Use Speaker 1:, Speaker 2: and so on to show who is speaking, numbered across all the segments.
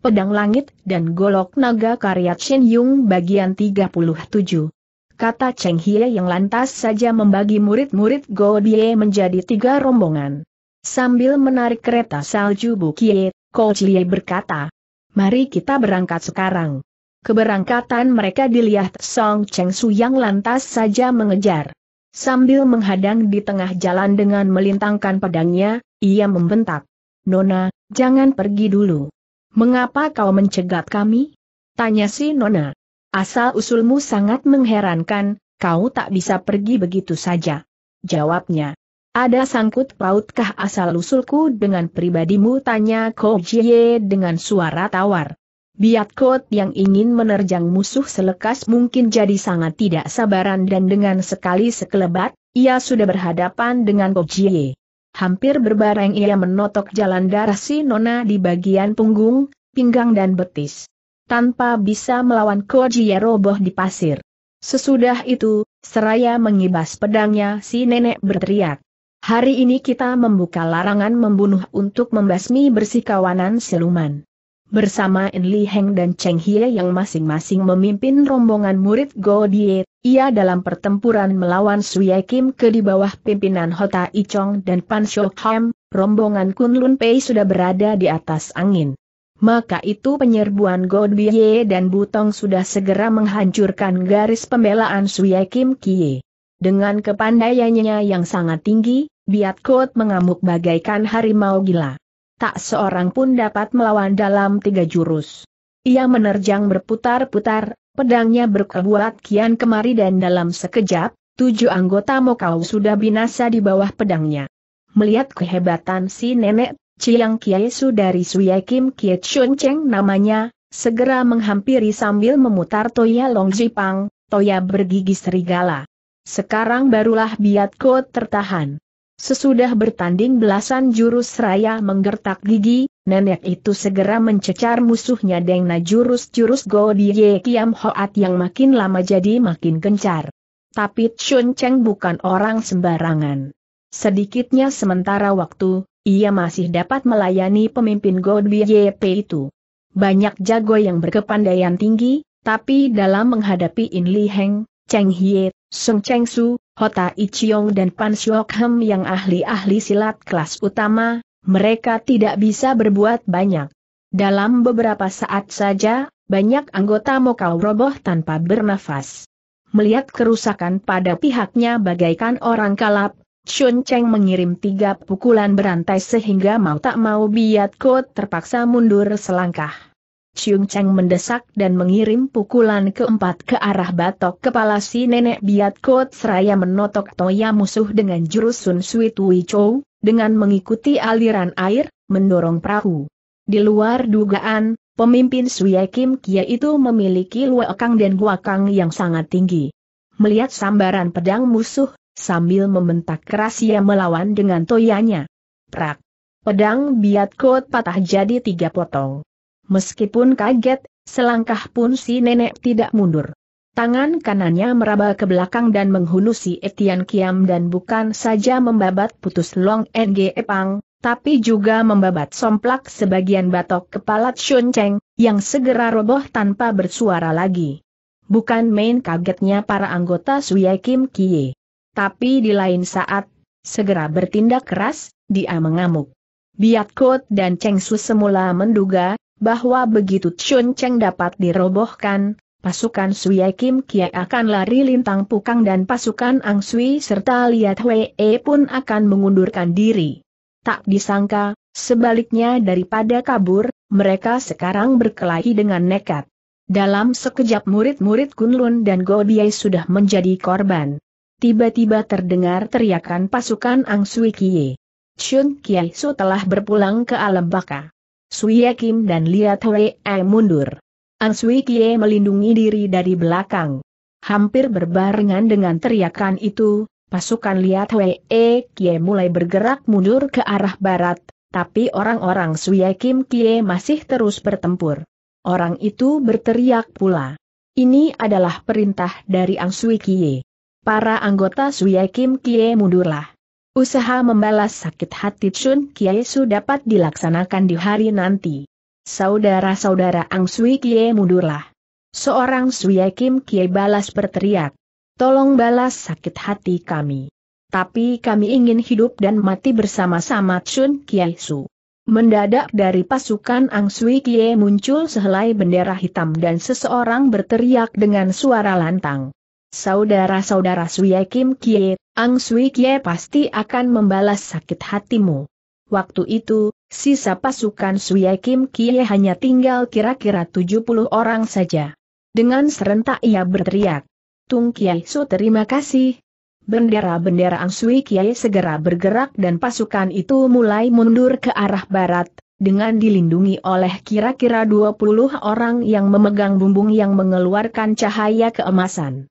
Speaker 1: Pedang Langit dan Golok Naga karya Chin Yung bagian 37. Kata Cheng Hie yang lantas saja membagi murid-murid Go Bie menjadi tiga rombongan. Sambil menarik kereta salju Bukie, Ko Chie berkata, Mari kita berangkat sekarang. Keberangkatan mereka dilihat Song Cheng Su yang lantas saja mengejar. Sambil menghadang di tengah jalan dengan melintangkan pedangnya, ia membentak. Nona, jangan pergi dulu. Mengapa kau mencegat kami? Tanya si Nona. Asal usulmu sangat mengherankan, kau tak bisa pergi begitu saja. Jawabnya. Ada sangkut pautkah asal-usulku dengan pribadimu tanya Ko Jie dengan suara tawar. Biat kot yang ingin menerjang musuh selekas mungkin jadi sangat tidak sabaran dan dengan sekali sekelebat, ia sudah berhadapan dengan Ko Jie hampir berbareng ia menotok jalan darah si Nona di bagian punggung, pinggang dan betis. Tanpa bisa melawan Koji roboh di pasir. Sesudah itu, seraya mengibas pedangnya si nenek berteriak. Hari ini kita membuka larangan membunuh untuk membasmi bersih kawanan siluman bersama In Li Heng dan Cheng Hie yang masing-masing memimpin rombongan murid Go Die, ia dalam pertempuran melawan Suye Kim ke di bawah pimpinan Hota Ichong dan Pan Shou Ham, rombongan Kunlun Pei sudah berada di atas angin. Maka itu penyerbuan Die dan Butong sudah segera menghancurkan garis pembelaan Suye Kim Kie. Dengan kepandaiannya yang sangat tinggi, Biat Kot mengamuk bagaikan harimau gila tak seorang pun dapat melawan dalam tiga jurus. Ia menerjang berputar-putar, pedangnya berkebuat kian kemari dan dalam sekejap, tujuh anggota Mokau sudah binasa di bawah pedangnya. Melihat kehebatan si nenek, Chiang Kiai Su dari Suyai Kim Kiet Chun Cheng namanya, segera menghampiri sambil memutar Toya Long Jipang, Toya bergigi serigala. Sekarang barulah Biatko tertahan. Sesudah bertanding belasan jurus raya menggertak gigi, nenek itu segera mencecar musuhnya dengan jurus-jurus Godie Kiam Hoat yang makin lama jadi makin gencar. Tapi Chun Cheng bukan orang sembarangan. Sedikitnya sementara waktu, ia masih dapat melayani pemimpin P itu. Banyak jago yang berkepandaian tinggi, tapi dalam menghadapi In Li Heng, Cheng Hie, Sung Cheng Su, Hota Ichiong dan Pan Shokhem yang ahli-ahli silat kelas utama, mereka tidak bisa berbuat banyak. Dalam beberapa saat saja, banyak anggota Mokau roboh tanpa bernafas. Melihat kerusakan pada pihaknya bagaikan orang kalap, Chun Cheng mengirim tiga pukulan berantai sehingga mau tak mau Biat Kot terpaksa mundur selangkah. Chiung Cheng mendesak dan mengirim pukulan keempat ke arah batok kepala si nenek biat kot seraya menotok toya musuh dengan jurus Sun Sui Tui Chou, dengan mengikuti aliran air, mendorong perahu. Di luar dugaan, pemimpin Sui Kim Kia itu memiliki luakang dan guakang yang sangat tinggi. Melihat sambaran pedang musuh, sambil membentak keras ia melawan dengan toyanya. Prak! Pedang biat kot patah jadi tiga potong. Meskipun kaget, selangkah pun si nenek tidak mundur. Tangan kanannya meraba ke belakang dan menghunusi Etian Kiam dan bukan saja membabat putus Long ng epang, tapi juga membabat somplak sebagian batok kepala Chun Cheng, yang segera roboh tanpa bersuara lagi. Bukan main kagetnya para anggota Suya Kim Kie. Tapi di lain saat, segera bertindak keras, dia mengamuk. Biat Kot dan Cheng Su semula menduga, bahwa begitu Chun Cheng dapat dirobohkan, pasukan Sui Kim Kie akan lari lintang pukang dan pasukan Ang Sui serta Liat Hwee e pun akan mengundurkan diri. Tak disangka, sebaliknya daripada kabur, mereka sekarang berkelahi dengan nekat. Dalam sekejap murid-murid Kunlun dan Gobiai sudah menjadi korban. Tiba-tiba terdengar teriakan pasukan Ang Sui Kie. Chun Kiai Su telah berpulang ke alam baka. Suye Kim dan Lia E mundur. An Sui Kie melindungi diri dari belakang. Hampir berbarengan dengan teriakan itu, pasukan Lia Toe e Kie mulai bergerak mundur ke arah barat, tapi orang-orang Suye Kim Kie masih terus bertempur. Orang itu berteriak pula. Ini adalah perintah dari Ang Sui Kie. Para anggota Suye Kim Kie mundurlah. Usaha membalas sakit hati Chun Su dapat dilaksanakan di hari nanti. Saudara-saudara Ang Sui Kie mundurlah. Seorang Sui Kim Kie balas berteriak. Tolong balas sakit hati kami. Tapi kami ingin hidup dan mati bersama-sama Chun Su. Mendadak dari pasukan Ang Sui Kie muncul sehelai bendera hitam dan seseorang berteriak dengan suara lantang. Saudara-saudara Suye Kim Kie, Ang Sui Kie pasti akan membalas sakit hatimu. Waktu itu, sisa pasukan Suye Kim Kie hanya tinggal kira-kira 70 orang saja. Dengan serentak ia berteriak. Tung Kie Su terima kasih. Bendera-bendera Ang Sui Kie segera bergerak dan pasukan itu mulai mundur ke arah barat, dengan dilindungi oleh kira-kira 20 orang yang memegang bumbung yang mengeluarkan cahaya keemasan.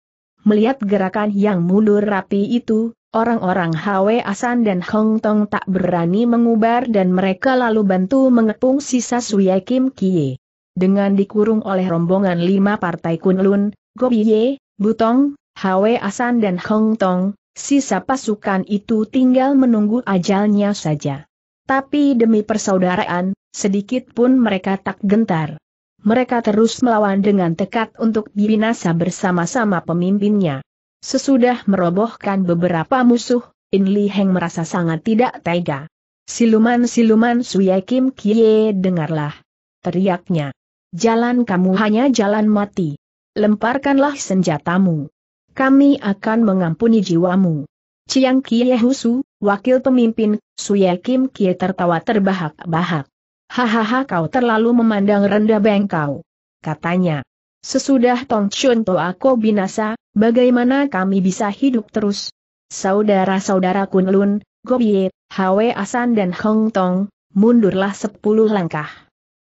Speaker 1: Melihat gerakan yang mundur rapi itu, orang-orang Hwe Asan dan Hong Tong tak berani mengubar dan mereka lalu bantu mengepung sisa Suye Kim Kie. Dengan dikurung oleh rombongan lima partai Kunlun, Gobiye, Butong, Hwe Asan dan Hong Tong, sisa pasukan itu tinggal menunggu ajalnya saja. Tapi demi persaudaraan, sedikit pun mereka tak gentar mereka terus melawan dengan tekad untuk binasa bersama-sama pemimpinnya. Sesudah merobohkan beberapa musuh, In Li Heng merasa sangat tidak tega. Siluman-siluman Suye Kim Kie dengarlah. Teriaknya. Jalan kamu hanya jalan mati. Lemparkanlah senjatamu. Kami akan mengampuni jiwamu. Ciang Kie Husu, wakil pemimpin, Suye Kim Kie tertawa terbahak-bahak. Hahaha kau terlalu memandang rendah bengkau. Katanya. Sesudah Tong Chun To aku binasa, bagaimana kami bisa hidup terus? Saudara-saudara Lun, Gobie, Hwe Asan dan Hong Tong, mundurlah sepuluh langkah.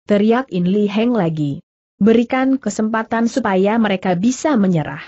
Speaker 1: Teriak In Li Heng lagi. Berikan kesempatan supaya mereka bisa menyerah.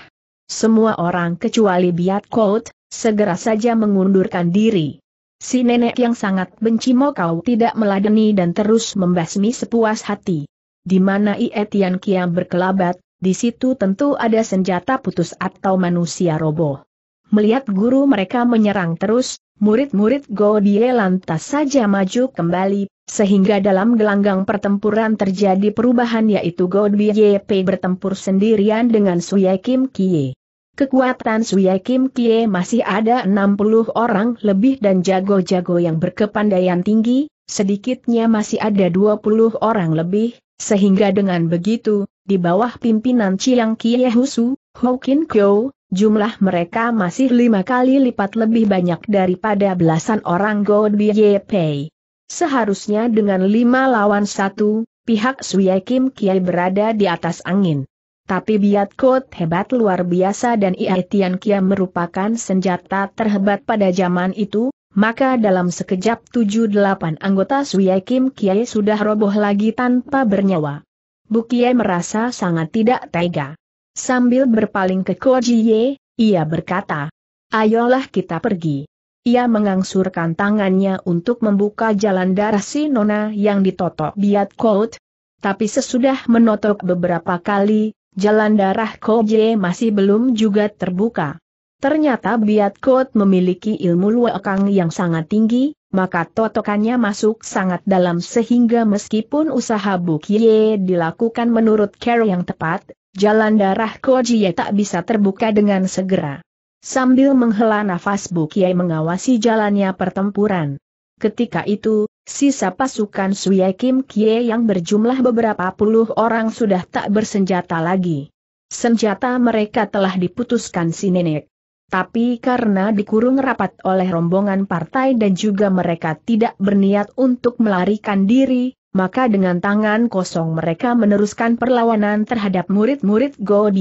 Speaker 1: Semua orang kecuali Biat Kout, segera saja mengundurkan diri. Si nenek yang sangat benci Mo Kau tidak meladeni dan terus membasmi sepuas hati. Di mana Ie Tian Kiam berkelabat, di situ tentu ada senjata putus atau manusia roboh. Melihat guru mereka menyerang terus, murid-murid Die lantas saja maju kembali, sehingga dalam gelanggang pertempuran terjadi perubahan yaitu Die Pei bertempur sendirian dengan Suye Kim Kie. Kekuatan Suya Kim Kie masih ada 60 orang lebih dan jago-jago yang berkepandaian tinggi, sedikitnya masih ada 20 orang lebih, sehingga dengan begitu, di bawah pimpinan Chiang Kie Husu, Hokin Kyo, jumlah mereka masih lima kali lipat lebih banyak daripada belasan orang Go Bie Pei. Seharusnya dengan lima lawan satu, pihak Suya Kim Kie berada di atas angin. Tapi Biat Kot hebat luar biasa dan Ia Tian Kia merupakan senjata terhebat pada zaman itu, maka dalam sekejap 7-8 anggota Suyai Kim Kiai sudah roboh lagi tanpa bernyawa. Bu Kiai merasa sangat tidak tega. Sambil berpaling ke Ko Jie, ia berkata, Ayolah kita pergi. Ia mengangsurkan tangannya untuk membuka jalan darah si Nona yang ditotok Biat Kot. Tapi sesudah menotok beberapa kali, jalan darah Koje masih belum juga terbuka. Ternyata Biat Kot memiliki ilmu luakang yang sangat tinggi, maka totokannya masuk sangat dalam sehingga meskipun usaha Bukie dilakukan menurut care yang tepat, jalan darah Koje tak bisa terbuka dengan segera. Sambil menghela nafas Bukie mengawasi jalannya pertempuran. Ketika itu, Sisa pasukan Suye Kim Kie yang berjumlah beberapa puluh orang sudah tak bersenjata lagi. Senjata mereka telah diputuskan si nenek. Tapi karena dikurung rapat oleh rombongan partai dan juga mereka tidak berniat untuk melarikan diri, maka dengan tangan kosong mereka meneruskan perlawanan terhadap murid-murid Go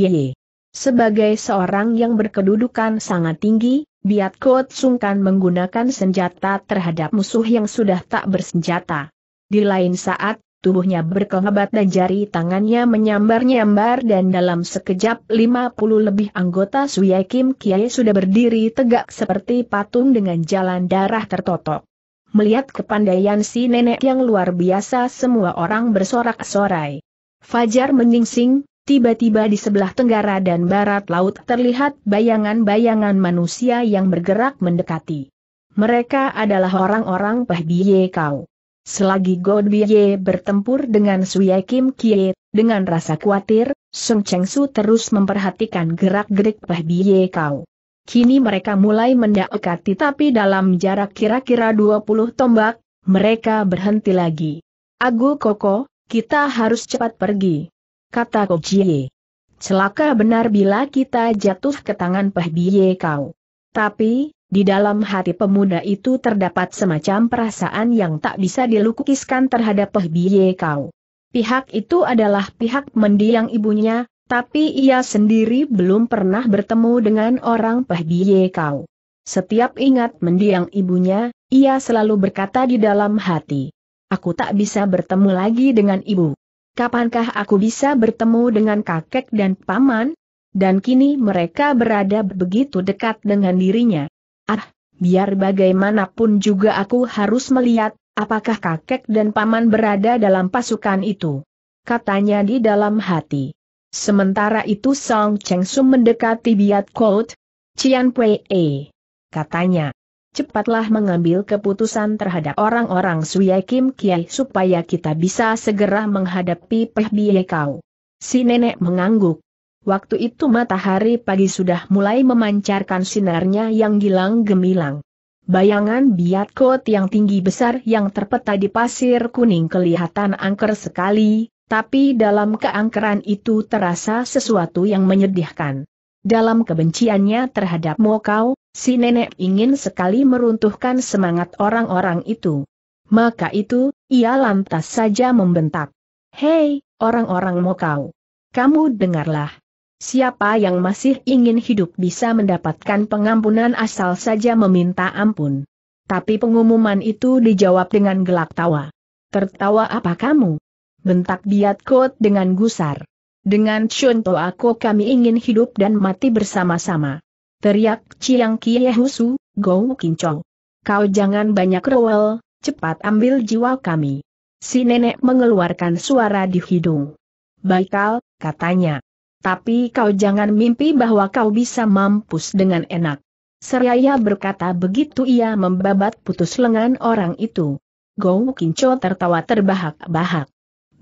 Speaker 1: sebagai seorang yang berkedudukan sangat tinggi, Biat Kot sungkan menggunakan senjata terhadap musuh yang sudah tak bersenjata. Di lain saat, tubuhnya berkelebat dan jari tangannya menyambar-nyambar dan dalam sekejap 50 lebih anggota Suyai Kim Kiai sudah berdiri tegak seperti patung dengan jalan darah tertotok. Melihat kepandaian si nenek yang luar biasa semua orang bersorak-sorai. Fajar meningsing. Tiba-tiba di sebelah tenggara dan barat laut terlihat bayangan-bayangan manusia yang bergerak mendekati. Mereka adalah orang-orang Pahbiye Kau. Selagi Godbiye bertempur dengan Suye Kim Kie, dengan rasa khawatir, Sung Cheng Su terus memperhatikan gerak-gerik Pahbiye Kau. Kini mereka mulai mendekati tapi dalam jarak kira-kira 20 tombak, mereka berhenti lagi. Agu Koko, kita harus cepat pergi kata Kojiye. Celaka benar bila kita jatuh ke tangan Bie kau. Tapi, di dalam hati pemuda itu terdapat semacam perasaan yang tak bisa dilukiskan terhadap Bie kau. Pihak itu adalah pihak mendiang ibunya, tapi ia sendiri belum pernah bertemu dengan orang Bie kau. Setiap ingat mendiang ibunya, ia selalu berkata di dalam hati, Aku tak bisa bertemu lagi dengan ibu kapankah aku bisa bertemu dengan kakek dan paman? Dan kini mereka berada begitu dekat dengan dirinya. Ah, biar bagaimanapun juga aku harus melihat, apakah kakek dan paman berada dalam pasukan itu. Katanya di dalam hati. Sementara itu Song Cheng Sum mendekati Biat Kout, Cian eh, katanya cepatlah mengambil keputusan terhadap orang-orang Suya Kim Kiai supaya kita bisa segera menghadapi Peh Bie Kau. Si nenek mengangguk. Waktu itu matahari pagi sudah mulai memancarkan sinarnya yang gilang gemilang. Bayangan biatkot yang tinggi besar yang terpeta di pasir kuning kelihatan angker sekali, tapi dalam keangkeran itu terasa sesuatu yang menyedihkan. Dalam kebenciannya terhadap Mokau, Si nenek ingin sekali meruntuhkan semangat orang-orang itu. Maka itu, ia lantas saja membentak. Hei, orang-orang mokau. Kamu dengarlah. Siapa yang masih ingin hidup bisa mendapatkan pengampunan asal saja meminta ampun. Tapi pengumuman itu dijawab dengan gelak tawa. Tertawa apa kamu? Bentak Biat Kot dengan gusar. Dengan contoh aku kami ingin hidup dan mati bersama-sama. Teriak Chiang Kie Husu, Go Kincong. Kau jangan banyak rewel, cepat ambil jiwa kami. Si nenek mengeluarkan suara di hidung. Baikal, katanya. Tapi kau jangan mimpi bahwa kau bisa mampus dengan enak. Seraya berkata begitu ia membabat putus lengan orang itu. Go Kinco tertawa terbahak-bahak.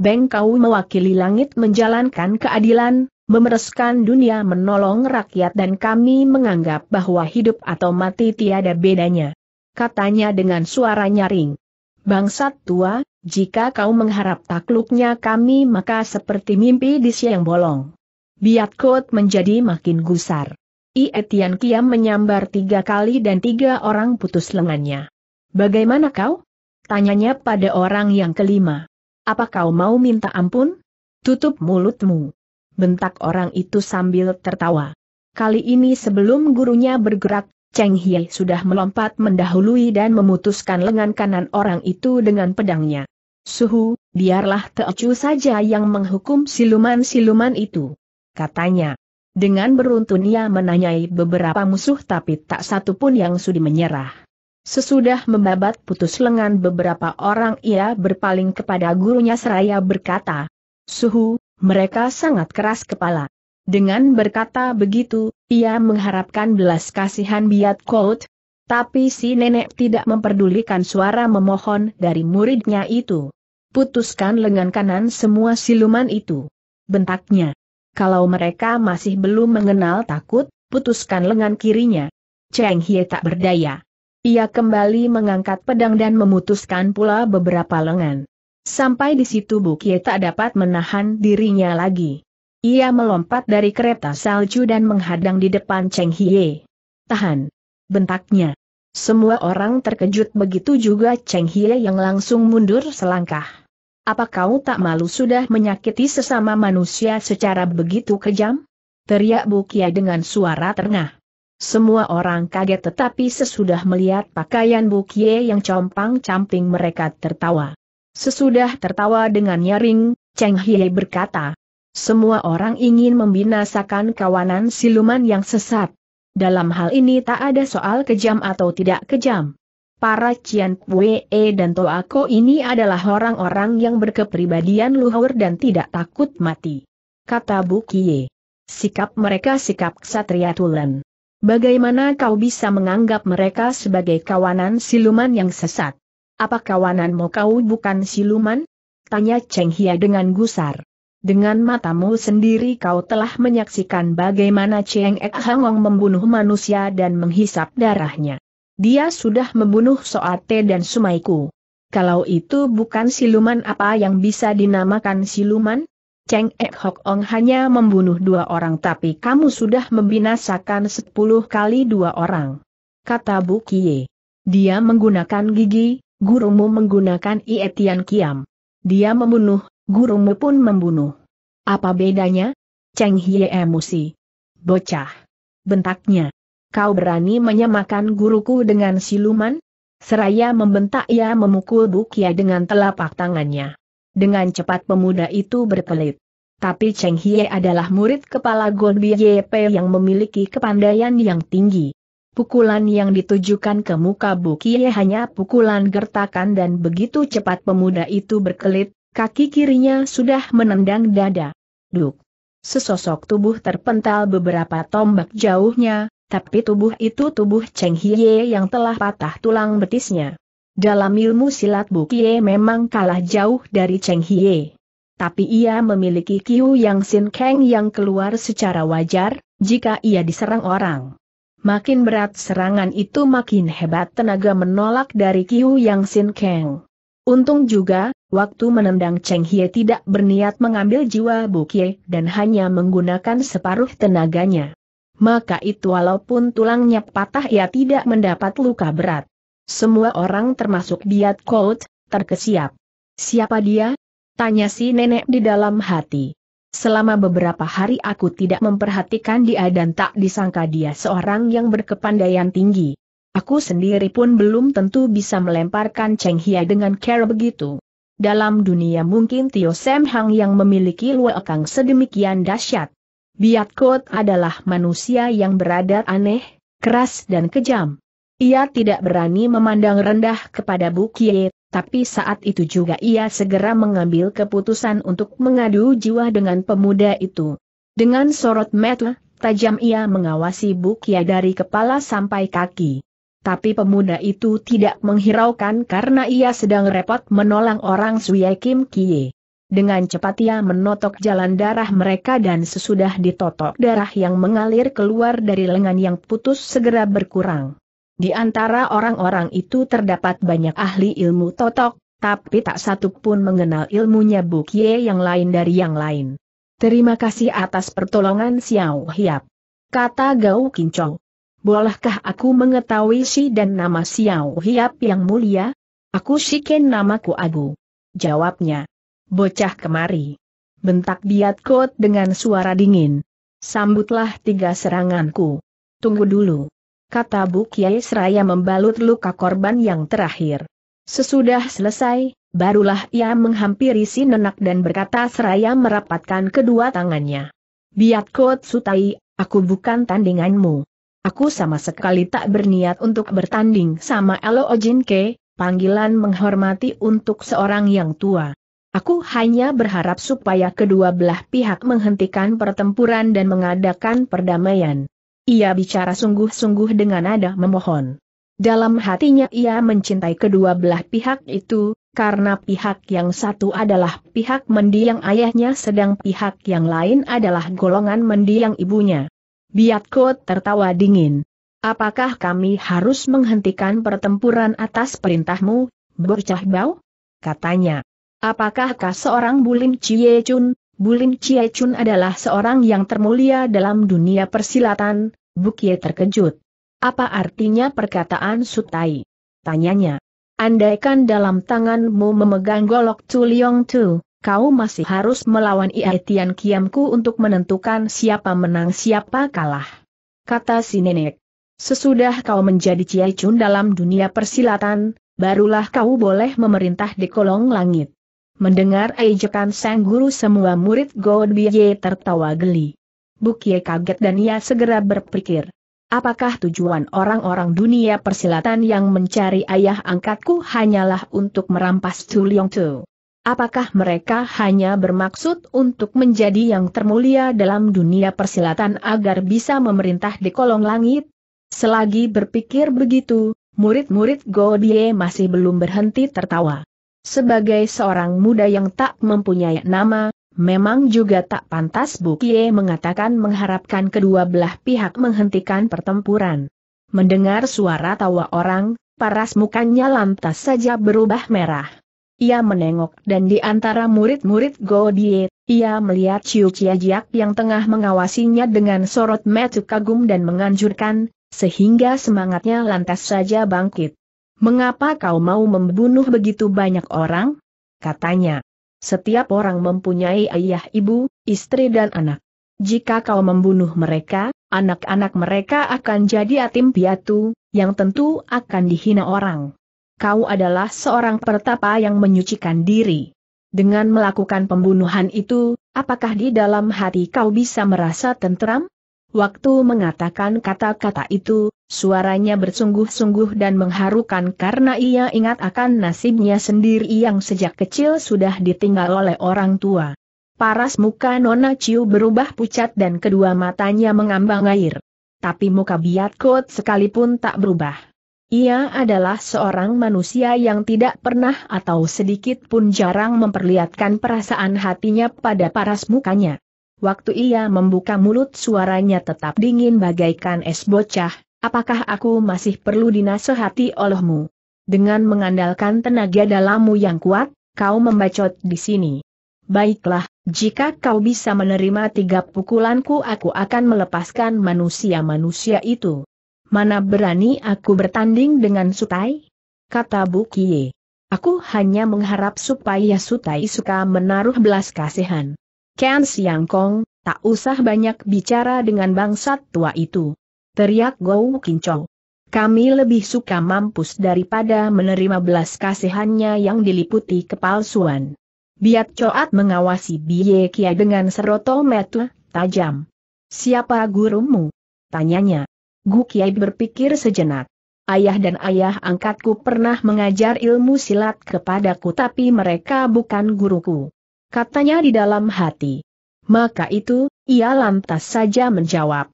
Speaker 1: Beng kau mewakili langit menjalankan keadilan, memereskan dunia menolong rakyat dan kami menganggap bahwa hidup atau mati tiada bedanya. Katanya dengan suara nyaring. Bangsat tua, jika kau mengharap takluknya kami maka seperti mimpi di siang bolong. kot menjadi makin gusar. Ietian Kiam menyambar tiga kali dan tiga orang putus lengannya. Bagaimana kau? Tanyanya pada orang yang kelima. Apa kau mau minta ampun? Tutup mulutmu bentak orang itu sambil tertawa. Kali ini sebelum gurunya bergerak, Cheng Hie sudah melompat mendahului dan memutuskan lengan kanan orang itu dengan pedangnya. Suhu, biarlah Teocu saja yang menghukum siluman-siluman itu. Katanya. Dengan beruntun ia menanyai beberapa musuh tapi tak satu pun yang sudi menyerah. Sesudah membabat putus lengan beberapa orang ia berpaling kepada gurunya seraya berkata, Suhu, mereka sangat keras kepala. Dengan berkata begitu, ia mengharapkan belas kasihan Biat kout. tapi si nenek tidak memperdulikan suara memohon dari muridnya itu. Putuskan lengan kanan semua siluman itu. Bentaknya. Kalau mereka masih belum mengenal takut, putuskan lengan kirinya. Cheng Hie tak berdaya. Ia kembali mengangkat pedang dan memutuskan pula beberapa lengan. Sampai di situ Bukie tak dapat menahan dirinya lagi. Ia melompat dari kereta salju dan menghadang di depan Cheng Hie. Tahan! Bentaknya. Semua orang terkejut begitu juga Cheng Hie yang langsung mundur selangkah. Apa kau tak malu sudah menyakiti sesama manusia secara begitu kejam? Teriak Bukia dengan suara terengah. Semua orang kaget tetapi sesudah melihat pakaian Bukie yang compang-camping mereka tertawa. Sesudah tertawa dengan nyaring, Cheng Hye berkata, semua orang ingin membinasakan kawanan siluman yang sesat. Dalam hal ini tak ada soal kejam atau tidak kejam. Para Cian Pue dan Toako ini adalah orang-orang yang berkepribadian luhur dan tidak takut mati. Kata Bu Kie. Sikap mereka sikap ksatria tulen. Bagaimana kau bisa menganggap mereka sebagai kawanan siluman yang sesat? Apa kawananmu kau bukan siluman? Tanya Cheng Hia dengan gusar. Dengan matamu sendiri kau telah menyaksikan bagaimana Cheng Ek Hangong membunuh manusia dan menghisap darahnya. Dia sudah membunuh Soate dan Sumaiku. Kalau itu bukan siluman apa yang bisa dinamakan siluman? Cheng Ek Hok Ong hanya membunuh dua orang tapi kamu sudah membinasakan sepuluh kali dua orang. Kata Bu Kie. Dia menggunakan gigi, gurumu menggunakan Ietian Kiam. Dia membunuh, gurumu pun membunuh. Apa bedanya? Cheng Hie emosi. Bocah. Bentaknya. Kau berani menyamakan guruku dengan siluman? Seraya membentak ia memukul Bukia dengan telapak tangannya. Dengan cepat pemuda itu berkelit. Tapi Cheng Hie adalah murid kepala Gon Biye yang memiliki kepandaian yang tinggi. Pukulan yang ditujukan ke muka Bukie hanya pukulan gertakan dan begitu cepat pemuda itu berkelit, kaki kirinya sudah menendang dada. Duk! Sesosok tubuh terpental beberapa tombak jauhnya, tapi tubuh itu tubuh Cheng Hye yang telah patah tulang betisnya. Dalam ilmu silat Bukie memang kalah jauh dari Cheng Hye. Tapi ia memiliki Kiu Yang Sin Kang yang keluar secara wajar, jika ia diserang orang makin berat serangan itu makin hebat tenaga menolak dari Kiu Yang Sin Kang. Untung juga, waktu menendang Cheng Hie tidak berniat mengambil jiwa Bukie dan hanya menggunakan separuh tenaganya. Maka itu walaupun tulangnya patah ia tidak mendapat luka berat. Semua orang termasuk Biat Kout, terkesiap. Siapa dia? Tanya si nenek di dalam hati. Selama beberapa hari aku tidak memperhatikan dia dan tak disangka dia seorang yang berkepandaian tinggi. Aku sendiri pun belum tentu bisa melemparkan Cheng Hia dengan cara begitu. Dalam dunia mungkin Tio Sam Hang yang memiliki luekang sedemikian dahsyat. Kot adalah manusia yang berada aneh, keras dan kejam. Ia tidak berani memandang rendah kepada bukit tapi saat itu juga ia segera mengambil keputusan untuk mengadu jiwa dengan pemuda itu. Dengan sorot mata, tajam ia mengawasi Bukia dari kepala sampai kaki. Tapi pemuda itu tidak menghiraukan karena ia sedang repot menolong orang Suye Kim Kie. Dengan cepat ia menotok jalan darah mereka dan sesudah ditotok darah yang mengalir keluar dari lengan yang putus segera berkurang. Di antara orang-orang itu terdapat banyak ahli ilmu totok, tapi tak satu pun mengenal ilmunya Bukie yang lain dari yang lain. Terima kasih atas pertolongan Xiao Hiap. Kata Gao Kincong. Bolehkah aku mengetahui si dan nama Xiao Hiap yang mulia? Aku Shiken namaku Agu. Jawabnya. Bocah kemari. Bentak Biat Kot dengan suara dingin. Sambutlah tiga seranganku. Tunggu dulu kata Bu Kiai seraya membalut luka korban yang terakhir. Sesudah selesai, barulah ia menghampiri si nenek dan berkata seraya merapatkan kedua tangannya. Biat kot Sutai, aku bukan tandinganmu. Aku sama sekali tak berniat untuk bertanding sama Elo Ojinke, panggilan menghormati untuk seorang yang tua. Aku hanya berharap supaya kedua belah pihak menghentikan pertempuran dan mengadakan perdamaian. Ia bicara sungguh-sungguh dengan nada memohon. Dalam hatinya ia mencintai kedua belah pihak itu, karena pihak yang satu adalah pihak mendiang ayahnya sedang pihak yang lain adalah golongan mendiang ibunya. Biatko tertawa dingin. Apakah kami harus menghentikan pertempuran atas perintahmu, bocah Bau? Katanya. Apakah kau seorang bulim Cie Chun, Bulim Chie Chun adalah seorang yang termulia dalam dunia persilatan, Bukie terkejut. Apa artinya perkataan Sutai? Tanyanya. Andaikan dalam tanganmu memegang golok Tu Liong Tu, kau masih harus melawan iaitian Tian Kiamku untuk menentukan siapa menang siapa kalah. Kata si nenek. Sesudah kau menjadi Chie Chun dalam dunia persilatan, barulah kau boleh memerintah di kolong langit. Mendengar ejekan sang guru semua murid Godbye tertawa geli. Bukie kaget dan ia segera berpikir. Apakah tujuan orang-orang dunia persilatan yang mencari ayah angkatku hanyalah untuk merampas Tu Leong Tu? Apakah mereka hanya bermaksud untuk menjadi yang termulia dalam dunia persilatan agar bisa memerintah di kolong langit? Selagi berpikir begitu, murid-murid Godie masih belum berhenti tertawa. Sebagai seorang muda yang tak mempunyai nama, memang juga tak pantas Bukie mengatakan mengharapkan kedua belah pihak menghentikan pertempuran. Mendengar suara tawa orang, paras mukanya lantas saja berubah merah. Ia menengok dan di antara murid-murid Go Die, ia melihat Ciu Chia Jiak yang tengah mengawasinya dengan sorot mata kagum dan menganjurkan, sehingga semangatnya lantas saja bangkit. Mengapa kau mau membunuh begitu banyak orang? Katanya. Setiap orang mempunyai ayah ibu, istri dan anak. Jika kau membunuh mereka, anak-anak mereka akan jadi atim piatu, yang tentu akan dihina orang. Kau adalah seorang pertapa yang menyucikan diri. Dengan melakukan pembunuhan itu, apakah di dalam hati kau bisa merasa tentram? Waktu mengatakan kata-kata itu, Suaranya bersungguh-sungguh dan mengharukan karena ia ingat akan nasibnya sendiri yang sejak kecil sudah ditinggal oleh orang tua. Paras muka Nona Ciu berubah pucat dan kedua matanya mengambang air. Tapi muka biat kot sekalipun tak berubah. Ia adalah seorang manusia yang tidak pernah atau sedikit pun jarang memperlihatkan perasaan hatinya pada paras mukanya. Waktu ia membuka mulut suaranya tetap dingin bagaikan es bocah, apakah aku masih perlu dinasehati olehmu? Dengan mengandalkan tenaga dalammu yang kuat, kau membacot di sini. Baiklah, jika kau bisa menerima tiga pukulanku aku akan melepaskan manusia-manusia itu. Mana berani aku bertanding dengan Sutai? Kata Bu Bukie. Aku hanya mengharap supaya Sutai suka menaruh belas kasihan. Ken Kong, tak usah banyak bicara dengan bangsat tua itu teriak Gou Kincong. Kami lebih suka mampus daripada menerima belas kasihannya yang diliputi kepalsuan. Biak Coat mengawasi Biye Kia dengan seroto metu, tajam. Siapa gurumu? Tanyanya. Gu Kiai berpikir sejenak. Ayah dan ayah angkatku pernah mengajar ilmu silat kepadaku tapi mereka bukan guruku. Katanya di dalam hati. Maka itu, ia lantas saja menjawab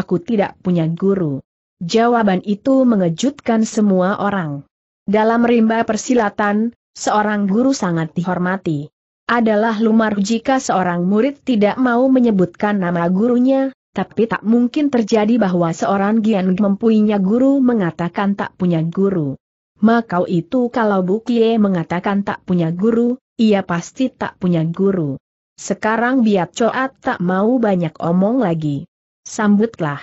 Speaker 1: aku tidak punya guru. Jawaban itu mengejutkan semua orang. Dalam rimba persilatan, seorang guru sangat dihormati. Adalah lumar jika seorang murid tidak mau menyebutkan nama gurunya, tapi tak mungkin terjadi bahwa seorang Gian mempunyai guru mengatakan tak punya guru. Maka itu kalau Bukie mengatakan tak punya guru, ia pasti tak punya guru. Sekarang Biat Coat tak mau banyak omong lagi. Sambutlah.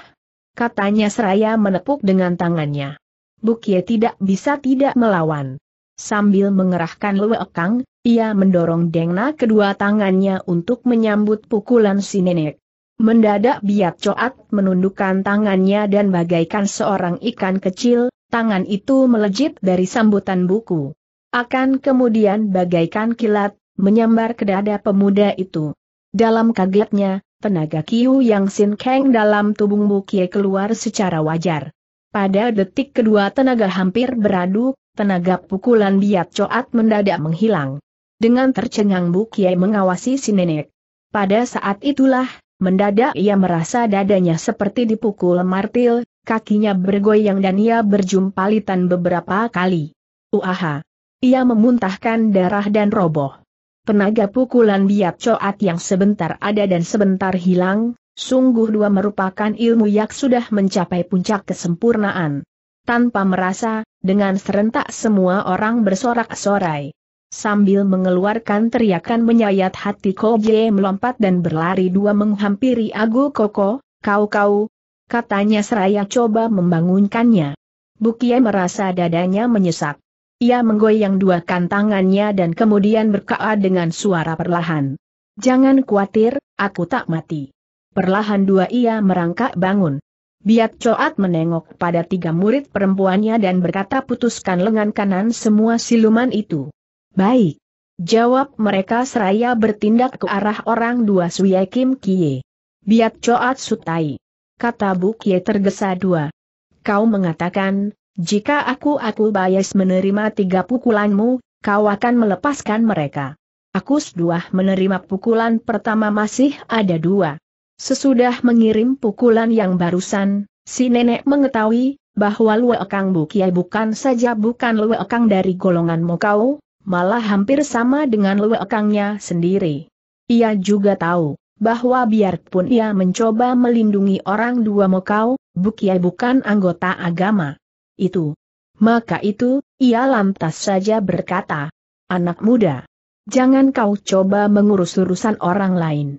Speaker 1: Katanya seraya menepuk dengan tangannya. Bukie tidak bisa tidak melawan. Sambil mengerahkan lewekang, ia mendorong Dengna kedua tangannya untuk menyambut pukulan si nenek. Mendadak biat coat menundukkan tangannya dan bagaikan seorang ikan kecil, tangan itu melejit dari sambutan buku. Akan kemudian bagaikan kilat, menyambar ke dada pemuda itu. Dalam kagetnya, tenaga Kiu Yang Sin Kang dalam tubuh Kie keluar secara wajar. Pada detik kedua tenaga hampir beradu, tenaga pukulan biat coat mendadak menghilang. Dengan tercengang Kie mengawasi si nenek. Pada saat itulah, mendadak ia merasa dadanya seperti dipukul martil, kakinya bergoyang dan ia berjumpa berjumpalitan beberapa kali. Uaha! Ia memuntahkan darah dan roboh. Penaga pukulan biak coat yang sebentar ada dan sebentar hilang, sungguh dua merupakan ilmu yang sudah mencapai puncak kesempurnaan. Tanpa merasa, dengan serentak semua orang bersorak-sorai. Sambil mengeluarkan teriakan menyayat hati Koje melompat dan berlari dua menghampiri Agu Koko, kau-kau, katanya seraya coba membangunkannya. Bukie merasa dadanya menyesak. Ia menggoyang dua kantangannya dan kemudian berkaa dengan suara perlahan. Jangan khawatir, aku tak mati. Perlahan dua ia merangkak bangun. Biat Coat menengok pada tiga murid perempuannya dan berkata putuskan lengan kanan semua siluman itu. Baik. Jawab mereka seraya bertindak ke arah orang dua Suye Kim Kie. Biat Coat Sutai. Kata Kie tergesa dua. Kau mengatakan, jika aku-aku bias menerima tiga pukulanmu, kau akan melepaskan mereka. Aku sudah menerima pukulan pertama masih ada dua. Sesudah mengirim pukulan yang barusan, si nenek mengetahui, bahwa Lue Kang Bukiai bukan saja bukan Lue Kang dari golongan Mokau, malah hampir sama dengan Lue Kangnya sendiri. Ia juga tahu, bahwa biarpun ia mencoba melindungi orang dua Mokau, Bukiai bukan anggota agama itu. Maka itu, ia lantas saja berkata, anak muda, jangan kau coba mengurus urusan orang lain.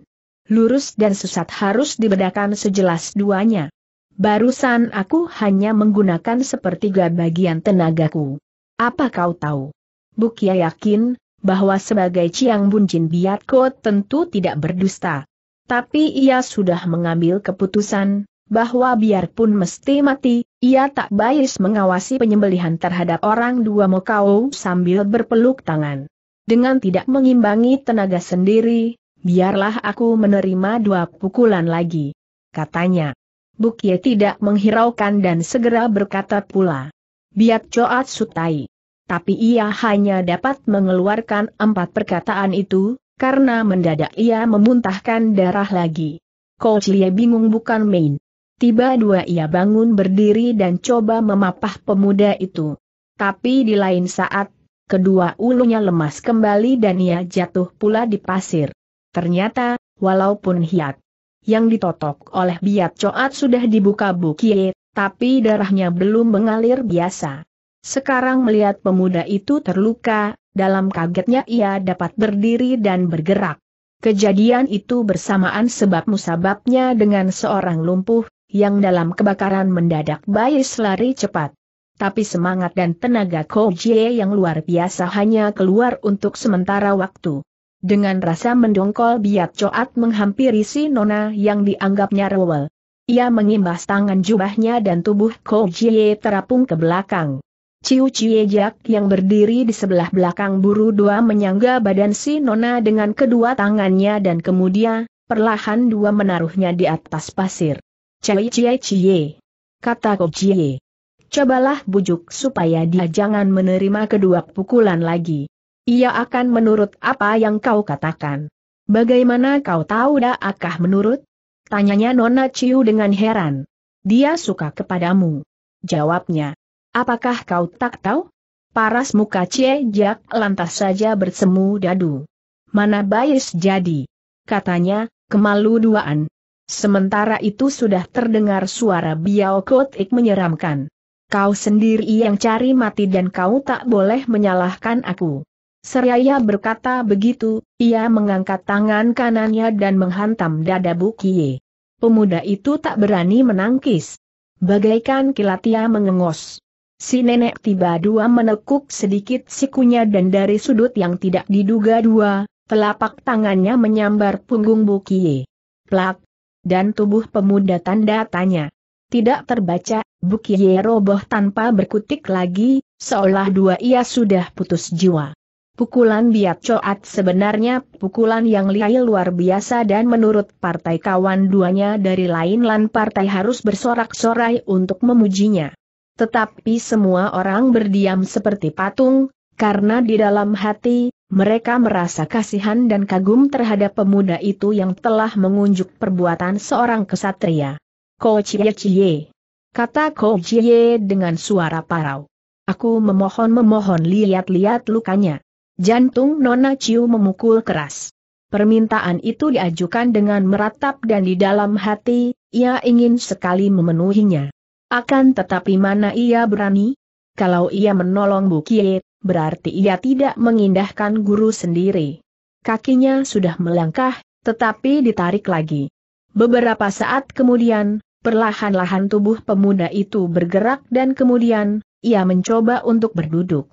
Speaker 1: Lurus dan sesat harus dibedakan sejelas duanya. Barusan aku hanya menggunakan sepertiga bagian tenagaku. Apa kau tahu? Bukia yakin, bahwa sebagai Ciang Bunjin Biatko tentu tidak berdusta. Tapi ia sudah mengambil keputusan, bahwa biarpun mesti mati, ia tak bais mengawasi penyembelihan terhadap orang dua Mokau sambil berpeluk tangan. Dengan tidak mengimbangi tenaga sendiri, biarlah aku menerima dua pukulan lagi. Katanya. Bukye tidak menghiraukan dan segera berkata pula. Biat Coat Sutai. Tapi ia hanya dapat mengeluarkan empat perkataan itu, karena mendadak ia memuntahkan darah lagi. Coach bingung bukan main. Tiba dua ia bangun berdiri dan coba memapah pemuda itu. Tapi di lain saat, kedua ulunya lemas kembali dan ia jatuh pula di pasir. Ternyata, walaupun hiat yang ditotok oleh biat coat sudah dibuka bukie, tapi darahnya belum mengalir biasa. Sekarang melihat pemuda itu terluka, dalam kagetnya ia dapat berdiri dan bergerak. Kejadian itu bersamaan sebab musababnya dengan seorang lumpuh, yang dalam kebakaran mendadak Bayis lari cepat. Tapi semangat dan tenaga Ko Jie yang luar biasa hanya keluar untuk sementara waktu. Dengan rasa mendongkol biat Coat menghampiri si Nona yang dianggapnya rewel. Ia mengimbas tangan jubahnya dan tubuh Ko Jie terapung ke belakang. Ciu Cie Jak yang berdiri di sebelah belakang buru dua menyangga badan si Nona dengan kedua tangannya dan kemudian, perlahan dua menaruhnya di atas pasir. Cie cie cie. Kata Cie. Cobalah bujuk supaya dia jangan menerima kedua pukulan lagi. Ia akan menurut apa yang kau katakan. Bagaimana kau tahu akah menurut? Tanyanya Nona Ciu dengan heran. Dia suka kepadamu. Jawabnya. Apakah kau tak tahu? Paras muka Cie Jak lantas saja bersemu dadu. Mana bias jadi? Katanya, kemalu duaan. Sementara itu sudah terdengar suara Biao Kotik menyeramkan. Kau sendiri yang cari mati dan kau tak boleh menyalahkan aku. Seraya berkata begitu, ia mengangkat tangan kanannya dan menghantam dada Bukie. Pemuda itu tak berani menangkis. Bagaikan kilat ia mengengos. Si nenek tiba dua menekuk sedikit sikunya dan dari sudut yang tidak diduga dua, telapak tangannya menyambar punggung Bukie. Plak, dan tubuh pemuda tanda tanya. Tidak terbaca, Bukiye roboh tanpa berkutik lagi, seolah dua ia sudah putus jiwa. Pukulan Biat Coat sebenarnya pukulan yang lihai luar biasa dan menurut partai kawan duanya dari lain lan partai harus bersorak-sorai untuk memujinya. Tetapi semua orang berdiam seperti patung, karena di dalam hati, mereka merasa kasihan dan kagum terhadap pemuda itu yang telah mengunjuk perbuatan seorang kesatria. Ko Chie Cie. Kata Ko Chie dengan suara parau. Aku memohon-memohon lihat-lihat lukanya. Jantung Nona Chiu memukul keras. Permintaan itu diajukan dengan meratap dan di dalam hati, ia ingin sekali memenuhinya. Akan tetapi mana ia berani? Kalau ia menolong Bu Bukie, berarti ia tidak mengindahkan guru sendiri. Kakinya sudah melangkah, tetapi ditarik lagi. Beberapa saat kemudian, perlahan-lahan tubuh pemuda itu bergerak dan kemudian, ia mencoba untuk berduduk.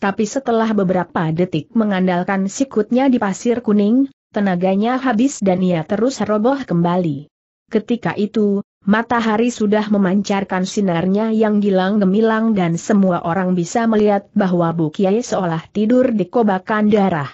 Speaker 1: Tapi setelah beberapa detik mengandalkan sikutnya di pasir kuning, tenaganya habis dan ia terus roboh kembali. Ketika itu, Matahari sudah memancarkan sinarnya yang gilang gemilang dan semua orang bisa melihat bahwa Bu seolah tidur di kobakan darah.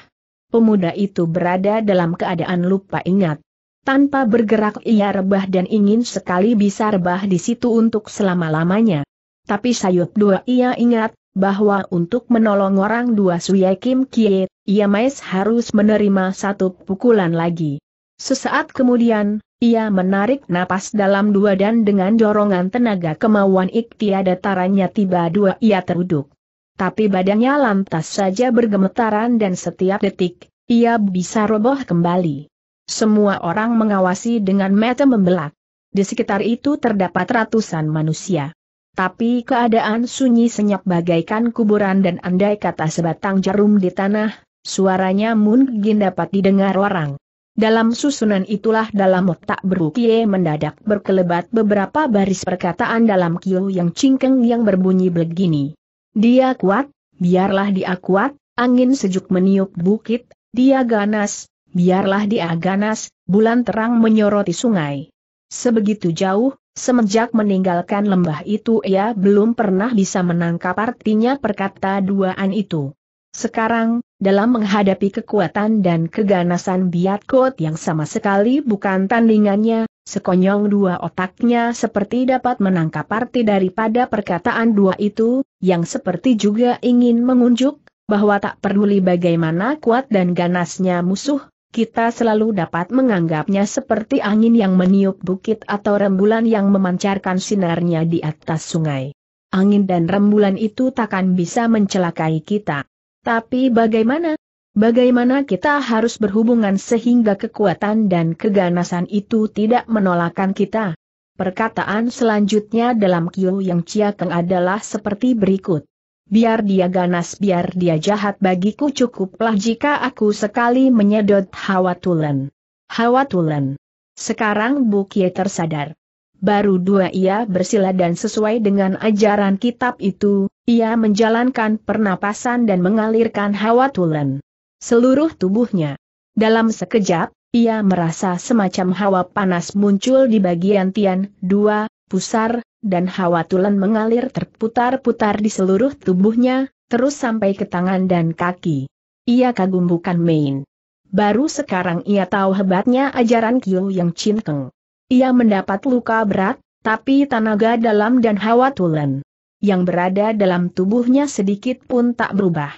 Speaker 1: Pemuda itu berada dalam keadaan lupa ingat. Tanpa bergerak ia rebah dan ingin sekali bisa rebah di situ untuk selama-lamanya. Tapi sayut dua ia ingat, bahwa untuk menolong orang dua Suya Kim Kiet, ia mais harus menerima satu pukulan lagi. Sesaat kemudian, ia menarik napas dalam dua dan dengan dorongan tenaga kemauan iktiada taranya tiba dua ia teruduk. Tapi badannya lantas saja bergemetaran dan setiap detik, ia bisa roboh kembali. Semua orang mengawasi dengan mata membelak. Di sekitar itu terdapat ratusan manusia. Tapi keadaan sunyi senyap bagaikan kuburan dan andai kata sebatang jarum di tanah, suaranya mungkin dapat didengar orang. Dalam susunan itulah dalam otak berukie mendadak berkelebat beberapa baris perkataan dalam kiu yang cingkeng yang berbunyi begini. Dia kuat, biarlah dia kuat, angin sejuk meniup bukit, dia ganas, biarlah dia ganas, bulan terang menyoroti sungai. Sebegitu jauh, semenjak meninggalkan lembah itu ia belum pernah bisa menangkap artinya perkata duaan itu. Sekarang, dalam menghadapi kekuatan dan keganasan Kot yang sama sekali bukan tandingannya, sekonyong dua otaknya seperti dapat menangkap arti daripada perkataan dua itu, yang seperti juga ingin mengunjuk, bahwa tak peduli bagaimana kuat dan ganasnya musuh, kita selalu dapat menganggapnya seperti angin yang meniup bukit atau rembulan yang memancarkan sinarnya di atas sungai. Angin dan rembulan itu takkan bisa mencelakai kita. Tapi bagaimana? Bagaimana kita harus berhubungan sehingga kekuatan dan keganasan itu tidak menolakkan kita? Perkataan selanjutnya dalam Kyo Yang Chia Keng adalah seperti berikut. Biar dia ganas biar dia jahat bagiku cukuplah jika aku sekali menyedot hawa tulen. Hawa tulen. Sekarang Kie tersadar. Baru dua ia bersila dan sesuai dengan ajaran kitab itu, ia menjalankan pernapasan dan mengalirkan hawa tulen. Seluruh tubuhnya. Dalam sekejap, ia merasa semacam hawa panas muncul di bagian tian dua, pusar, dan hawa tulen mengalir terputar-putar di seluruh tubuhnya, terus sampai ke tangan dan kaki. Ia kagum bukan main. Baru sekarang ia tahu hebatnya ajaran Kyu yang Cinteng. Ia mendapat luka berat, tapi tenaga dalam dan hawa tulen yang berada dalam tubuhnya sedikit pun tak berubah.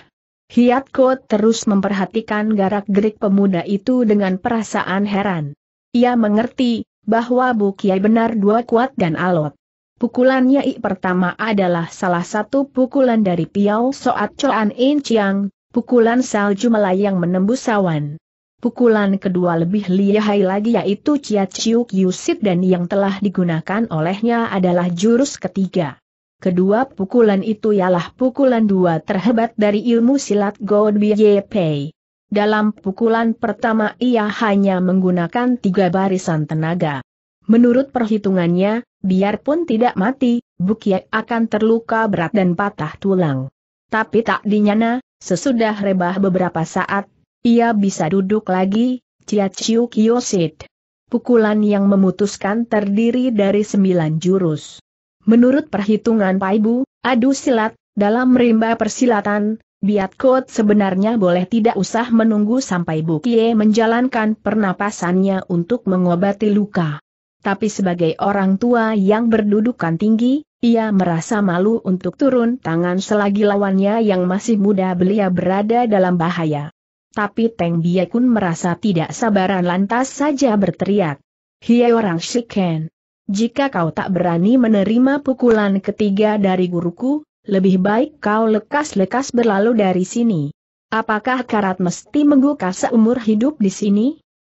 Speaker 1: Hiat terus memperhatikan garak-gerik pemuda itu dengan perasaan heran. Ia mengerti bahwa Bu benar dua kuat dan alot. Pukulannya i pertama adalah salah satu pukulan dari Piao Soat Choan In Chiang, pukulan salju melayang menembus awan. Pukulan kedua lebih lihai lagi yaitu Chia Chiu Kyusit dan yang telah digunakan olehnya adalah jurus ketiga. Kedua pukulan itu ialah pukulan dua terhebat dari ilmu silat God Ye Pei. Dalam pukulan pertama ia hanya menggunakan tiga barisan tenaga. Menurut perhitungannya, biarpun tidak mati, Bukia akan terluka berat dan patah tulang. Tapi tak dinyana, sesudah rebah beberapa saat ia bisa duduk lagi, Chia Chiu Sid. Pukulan yang memutuskan terdiri dari sembilan jurus. Menurut perhitungan Paibu, adu silat, dalam rimba persilatan, Biat Kot sebenarnya boleh tidak usah menunggu sampai Bukie menjalankan pernapasannya untuk mengobati luka. Tapi sebagai orang tua yang berdudukan tinggi, ia merasa malu untuk turun tangan selagi lawannya yang masih muda belia berada dalam bahaya. Tapi Teng kun merasa tidak sabaran lantas saja berteriak. Hie orang Shiken. Jika kau tak berani menerima pukulan ketiga dari guruku, lebih baik kau lekas-lekas berlalu dari sini. Apakah karat mesti menggugah seumur hidup di sini?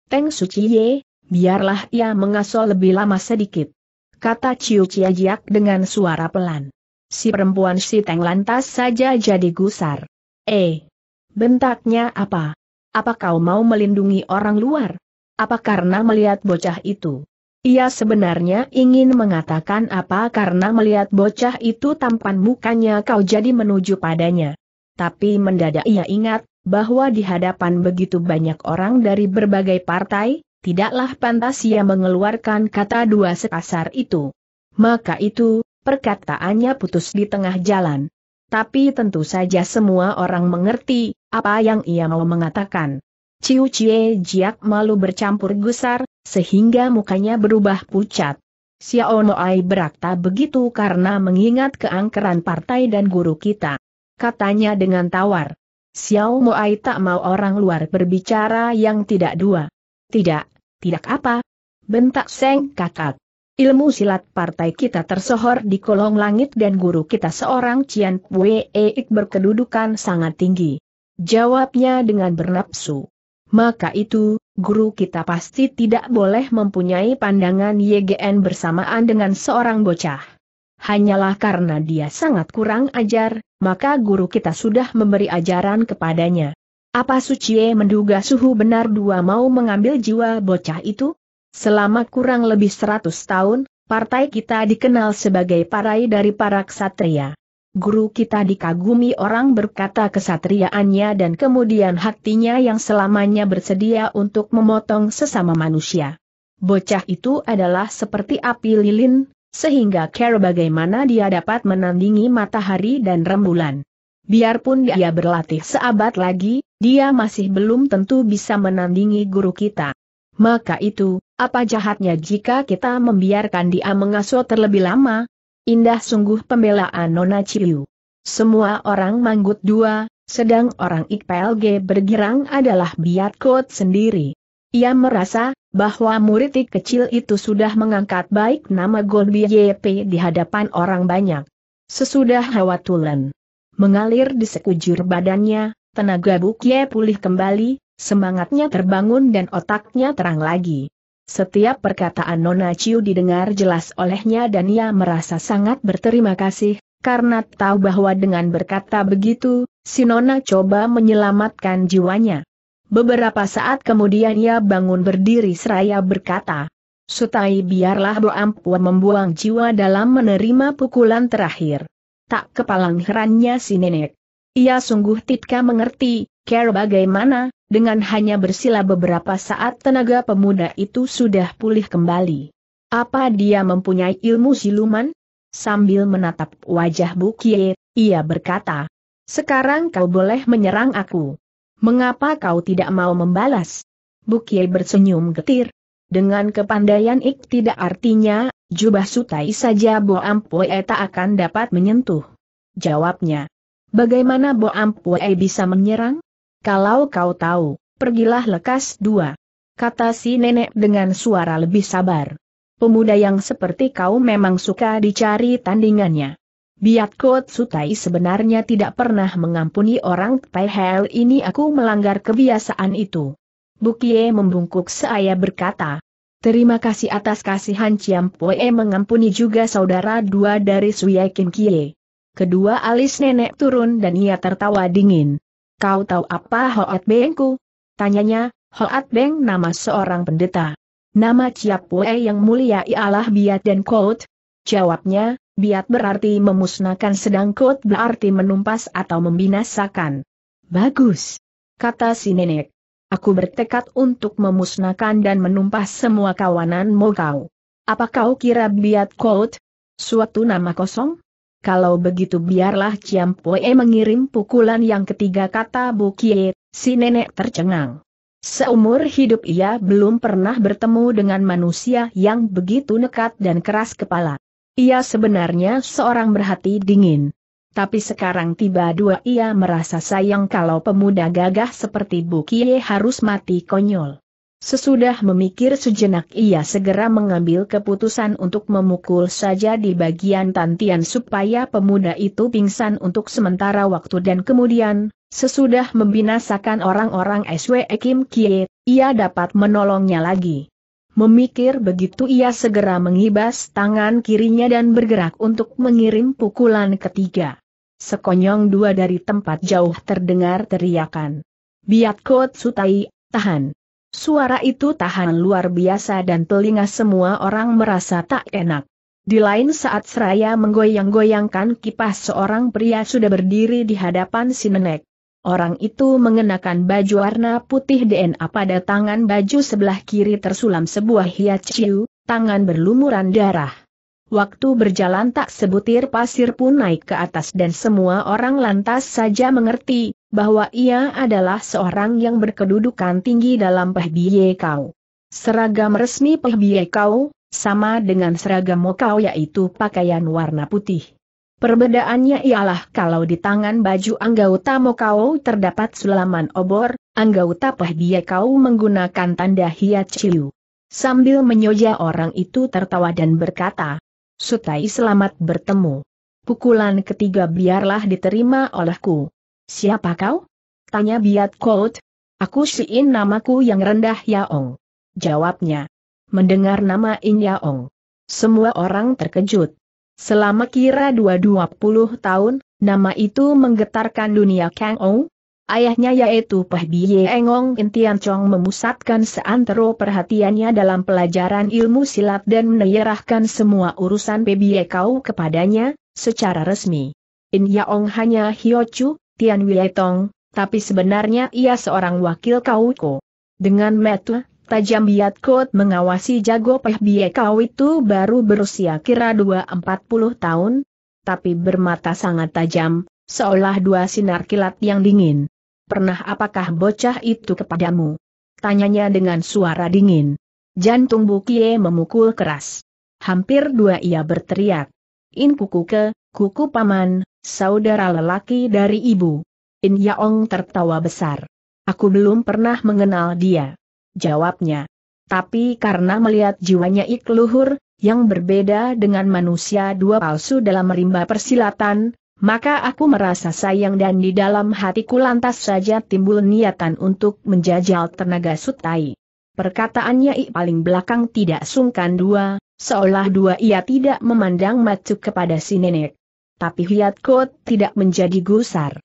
Speaker 1: Teng Suciye, biarlah ia mengasol lebih lama sedikit. Kata Ciu Cia dengan suara pelan. Si perempuan si Teng lantas saja jadi gusar. Eh, Bentaknya apa? Apa kau mau melindungi orang luar? Apa karena melihat bocah itu? Ia sebenarnya ingin mengatakan apa karena melihat bocah itu tampan mukanya kau jadi menuju padanya. Tapi mendadak ia ingat, bahwa di hadapan begitu banyak orang dari berbagai partai, tidaklah pantas ia mengeluarkan kata dua sekasar itu. Maka itu, perkataannya putus di tengah jalan. Tapi tentu saja semua orang mengerti, apa yang ia mau mengatakan. Ciu Cie Jiak malu bercampur gusar, sehingga mukanya berubah pucat. Xiao Moai berakta begitu karena mengingat keangkeran partai dan guru kita. Katanya dengan tawar. Xiao Moai tak mau orang luar berbicara yang tidak dua. Tidak, tidak apa. Bentak Seng kakak. Ilmu silat partai kita tersohor di kolong langit dan guru kita seorang Cian Pue berkedudukan sangat tinggi. Jawabnya dengan bernapsu. Maka itu, guru kita pasti tidak boleh mempunyai pandangan YGN bersamaan dengan seorang bocah. Hanyalah karena dia sangat kurang ajar, maka guru kita sudah memberi ajaran kepadanya. Apa Suciye menduga suhu benar dua mau mengambil jiwa bocah itu? Selama kurang lebih seratus tahun, partai kita dikenal sebagai parai dari para ksatria. Guru kita dikagumi orang berkata kesatriaannya dan kemudian hatinya yang selamanya bersedia untuk memotong sesama manusia. Bocah itu adalah seperti api lilin, sehingga care bagaimana dia dapat menandingi matahari dan rembulan. Biarpun dia berlatih seabad lagi, dia masih belum tentu bisa menandingi guru kita. Maka itu, apa jahatnya jika kita membiarkan dia mengasuh terlebih lama? Indah sungguh pembelaan Nona Ciu. Semua orang manggut dua, sedang orang IPLG bergirang adalah Biatkot sendiri. Ia merasa, bahwa murid kecil itu sudah mengangkat baik nama Golbi YP di hadapan orang banyak. Sesudah hawa tulen mengalir di sekujur badannya, tenaga bukia pulih kembali, semangatnya terbangun dan otaknya terang lagi. Setiap perkataan Nona Ciu didengar jelas olehnya dan ia merasa sangat berterima kasih, karena tahu bahwa dengan berkata begitu, si Nona coba menyelamatkan jiwanya. Beberapa saat kemudian ia bangun berdiri seraya berkata, Sutai biarlah Boampua membuang jiwa dalam menerima pukulan terakhir. Tak kepalang herannya si nenek. Ia sungguh tidak mengerti, care bagaimana, dengan hanya bersila beberapa saat tenaga pemuda itu sudah pulih kembali. Apa dia mempunyai ilmu siluman? Sambil menatap wajah Bukie, ia berkata, Sekarang kau boleh menyerang aku. Mengapa kau tidak mau membalas? Bukie bersenyum getir. Dengan kepandaian ik tidak artinya, jubah sutai saja Bo Ampoe tak akan dapat menyentuh. Jawabnya. Bagaimana Boam Pue bisa menyerang? Kalau kau tahu, pergilah lekas dua. Kata si nenek dengan suara lebih sabar. Pemuda yang seperti kau memang suka dicari tandingannya. Biat Kot Sutai sebenarnya tidak pernah mengampuni orang Hel ini aku melanggar kebiasaan itu. Bukie membungkuk seaya berkata, Terima kasih atas kasihan Ciam Pue mengampuni juga saudara dua dari suyakin Kie. Kedua alis nenek turun dan ia tertawa dingin. Kau tahu apa Hoat Bengku? Tanyanya, Hoat Beng nama seorang pendeta. Nama Wei yang mulia ialah Biat dan Kout. Jawabnya, Biat berarti memusnahkan sedang Kout berarti menumpas atau membinasakan. Bagus. Kata si nenek. Aku bertekad untuk memusnahkan dan menumpas semua kawananmu kau. Apa kau kira Biat Kout? Suatu nama kosong? Kalau begitu biarlah Ciam Poe mengirim pukulan yang ketiga kata Bu Kie, si nenek tercengang. Seumur hidup ia belum pernah bertemu dengan manusia yang begitu nekat dan keras kepala. Ia sebenarnya seorang berhati dingin. Tapi sekarang tiba dua ia merasa sayang kalau pemuda gagah seperti Bu Kie harus mati konyol. Sesudah memikir sejenak ia segera mengambil keputusan untuk memukul saja di bagian tantian supaya pemuda itu pingsan untuk sementara waktu dan kemudian, sesudah membinasakan orang-orang SW Kim Kie, ia dapat menolongnya lagi. Memikir begitu ia segera mengibas tangan kirinya dan bergerak untuk mengirim pukulan ketiga. Sekonyong dua dari tempat jauh terdengar teriakan. Biat Kot Sutai, tahan. Suara itu tahan luar biasa dan telinga semua orang merasa tak enak. Di lain saat seraya menggoyang-goyangkan kipas seorang pria sudah berdiri di hadapan si nenek. Orang itu mengenakan baju warna putih DNA pada tangan baju sebelah kiri tersulam sebuah hiaciu, tangan berlumuran darah. Waktu berjalan tak sebutir pasir pun naik ke atas dan semua orang lantas saja mengerti, bahwa ia adalah seorang yang berkedudukan tinggi dalam Pehbiye Kau. Seragam resmi Pehbiye Kau, sama dengan seragam Mokau yaitu pakaian warna putih. Perbedaannya ialah kalau di tangan baju anggota Mokau terdapat sulaman obor, anggota Pehbiye Kau menggunakan tanda hiat ciu. Sambil menyoja orang itu tertawa dan berkata, Sutai selamat bertemu. Pukulan ketiga biarlah diterima olehku. Siapa kau? Tanya Biat Kout. Aku Siin namaku yang rendah Yaong. Jawabnya. Mendengar nama In Yaong. Semua orang terkejut. Selama kira dua dua puluh tahun, nama itu menggetarkan dunia Kang Ong. Ayahnya yaitu Peh Biye Engong Intian Chong memusatkan seantero perhatiannya dalam pelajaran ilmu silat dan menyerahkan semua urusan Peh Biye Kau kepadanya, secara resmi. In Yaong hanya Chu. Tian Tong, tapi sebenarnya ia seorang wakil Kauko. Dengan metu, tajam Biat Kot mengawasi jago Peh Bie Kau itu baru berusia kira 240 tahun, tapi bermata sangat tajam, seolah dua sinar kilat yang dingin. Pernah apakah bocah itu kepadamu? Tanyanya dengan suara dingin. Jantung Bukie memukul keras. Hampir dua ia berteriak. In kuku ke, kuku paman, saudara lelaki dari ibu. In Yaong tertawa besar. Aku belum pernah mengenal dia. Jawabnya. Tapi karena melihat jiwanya ikluhur, yang berbeda dengan manusia dua palsu dalam rimba persilatan, maka aku merasa sayang dan di dalam hatiku lantas saja timbul niatan untuk menjajal tenaga sutai. Perkataannya I paling belakang tidak sungkan dua, seolah dua ia tidak memandang macu kepada si nenek tapi Hiat Kot tidak menjadi gusar.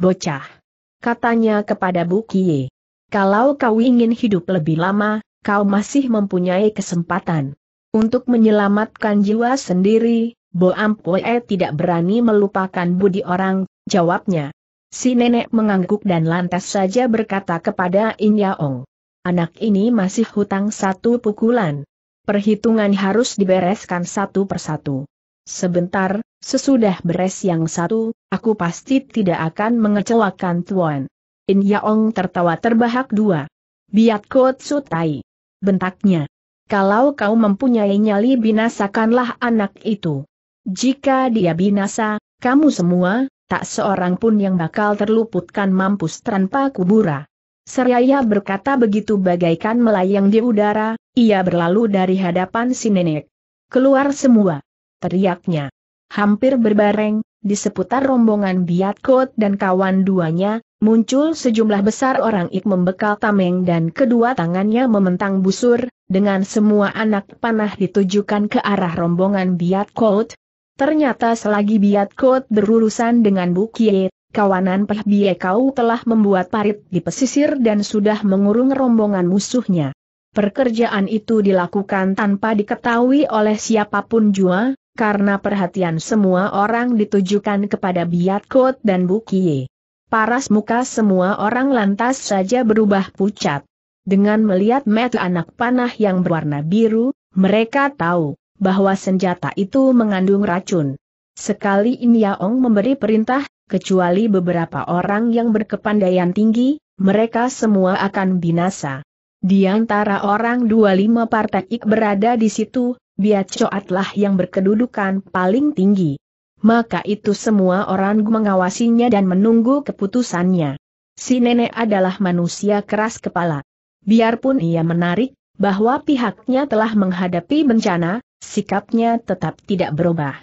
Speaker 1: Bocah. Katanya kepada Bu Kie. Kalau kau ingin hidup lebih lama, kau masih mempunyai kesempatan. Untuk menyelamatkan jiwa sendiri, Bo Ampue tidak berani melupakan budi orang, jawabnya. Si nenek mengangguk dan lantas saja berkata kepada In Yaong. Anak ini masih hutang satu pukulan. Perhitungan harus dibereskan satu persatu. Sebentar, sesudah beres yang satu, aku pasti tidak akan mengecewakan Tuan. In Yaong tertawa terbahak dua. Biat kot sutai. Bentaknya. Kalau kau mempunyai nyali binasakanlah anak itu. Jika dia binasa, kamu semua, tak seorang pun yang bakal terluputkan mampus tanpa kubura. Seraya berkata begitu bagaikan melayang di udara, ia berlalu dari hadapan si nenek. Keluar semua teriaknya. Hampir berbareng, di seputar rombongan Biat Kot dan kawan duanya, muncul sejumlah besar orang ik membekal tameng dan kedua tangannya mementang busur, dengan semua anak panah ditujukan ke arah rombongan Biat Kot. Ternyata selagi Biat Kot berurusan dengan Bukie, kawanan Peh Biekau telah membuat parit di pesisir dan sudah mengurung rombongan musuhnya. Perkerjaan itu dilakukan tanpa diketahui oleh siapapun jua, karena perhatian semua orang ditujukan kepada Biat Kot dan Bukie. Paras muka semua orang lantas saja berubah pucat. Dengan melihat mata anak panah yang berwarna biru, mereka tahu bahwa senjata itu mengandung racun. Sekali ini Inyaong memberi perintah, kecuali beberapa orang yang berkepandaian tinggi, mereka semua akan binasa. Di antara orang 25 partai Ik berada di situ, dia coatlah yang berkedudukan paling tinggi. Maka itu semua orang mengawasinya dan menunggu keputusannya. Si nenek adalah manusia keras kepala. Biarpun ia menarik, bahwa pihaknya telah menghadapi bencana, sikapnya tetap tidak berubah.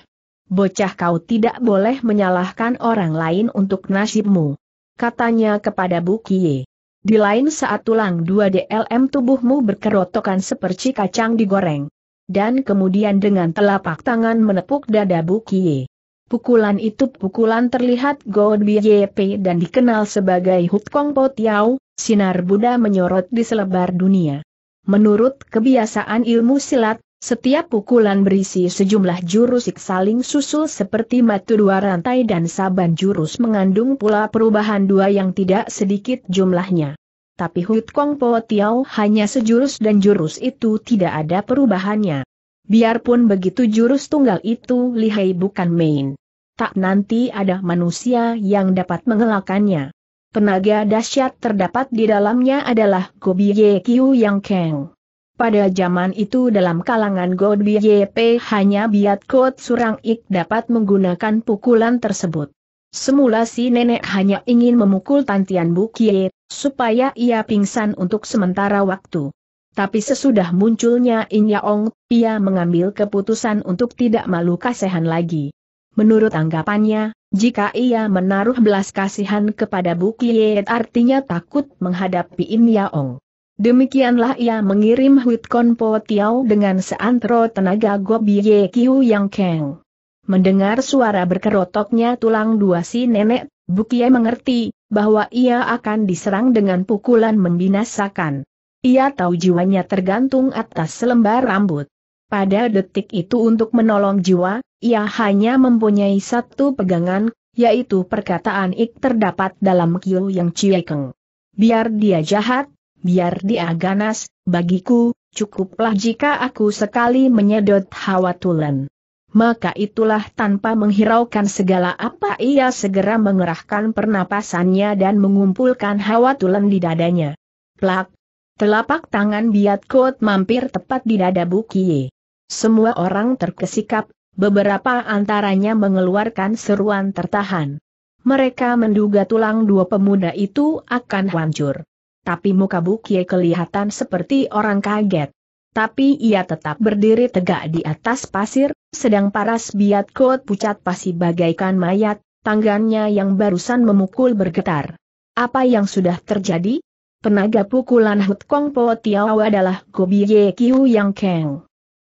Speaker 1: Bocah kau tidak boleh menyalahkan orang lain untuk nasibmu. Katanya kepada Bu Bukie. Di lain saat tulang dua DLM tubuhmu berkerotokan seperti kacang digoreng dan kemudian dengan telapak tangan menepuk dada Bukie. Pukulan itu pukulan terlihat God BJP dan dikenal sebagai Hut Kong Po Tiao, sinar Buddha menyorot di selebar dunia. Menurut kebiasaan ilmu silat, setiap pukulan berisi sejumlah jurus saling susul seperti matu dua rantai dan saban jurus mengandung pula perubahan dua yang tidak sedikit jumlahnya tapi Hut Kong Po Tiao hanya sejurus dan jurus itu tidak ada perubahannya. Biarpun begitu jurus tunggal itu lihai bukan main. Tak nanti ada manusia yang dapat mengelakannya. Tenaga dahsyat terdapat di dalamnya adalah Gobi Ye Kiu Yang Keng. Pada zaman itu dalam kalangan Ye P hanya biat kot surang ik dapat menggunakan pukulan tersebut. Semula si nenek hanya ingin memukul Tantian bukit supaya ia pingsan untuk sementara waktu. Tapi sesudah munculnya Inyaong, Yaong, ia mengambil keputusan untuk tidak malu kasihan lagi. Menurut anggapannya, jika ia menaruh belas kasihan kepada Bukiet artinya takut menghadapi Inyaong. Yaong. Demikianlah ia mengirim Huit Po Tiao dengan seantero tenaga Gobiye Kiu Yang Keng. Mendengar suara berkerotoknya tulang dua si nenek, Bukie mengerti, bahwa ia akan diserang dengan pukulan membinasakan. Ia tahu jiwanya tergantung atas selembar rambut. Pada detik itu untuk menolong jiwa, ia hanya mempunyai satu pegangan, yaitu perkataan Ik terdapat dalam Kyu Yang Ciekeng. Biar dia jahat, biar dia ganas, bagiku, cukuplah jika aku sekali menyedot hawa tulen maka itulah tanpa menghiraukan segala apa ia segera mengerahkan pernapasannya dan mengumpulkan hawa tulen di dadanya. Plak! Telapak tangan biat kot mampir tepat di dada Bukie. Semua orang terkesikap, beberapa antaranya mengeluarkan seruan tertahan. Mereka menduga tulang dua pemuda itu akan hancur. Tapi muka Bukie kelihatan seperti orang kaget tapi ia tetap berdiri tegak di atas pasir, sedang paras biat kot pucat pasi bagaikan mayat, tangannya yang barusan memukul bergetar. Apa yang sudah terjadi? Penaga pukulan Hut Kong Po Tiao adalah Gobi Ye Kiu Yang Kang.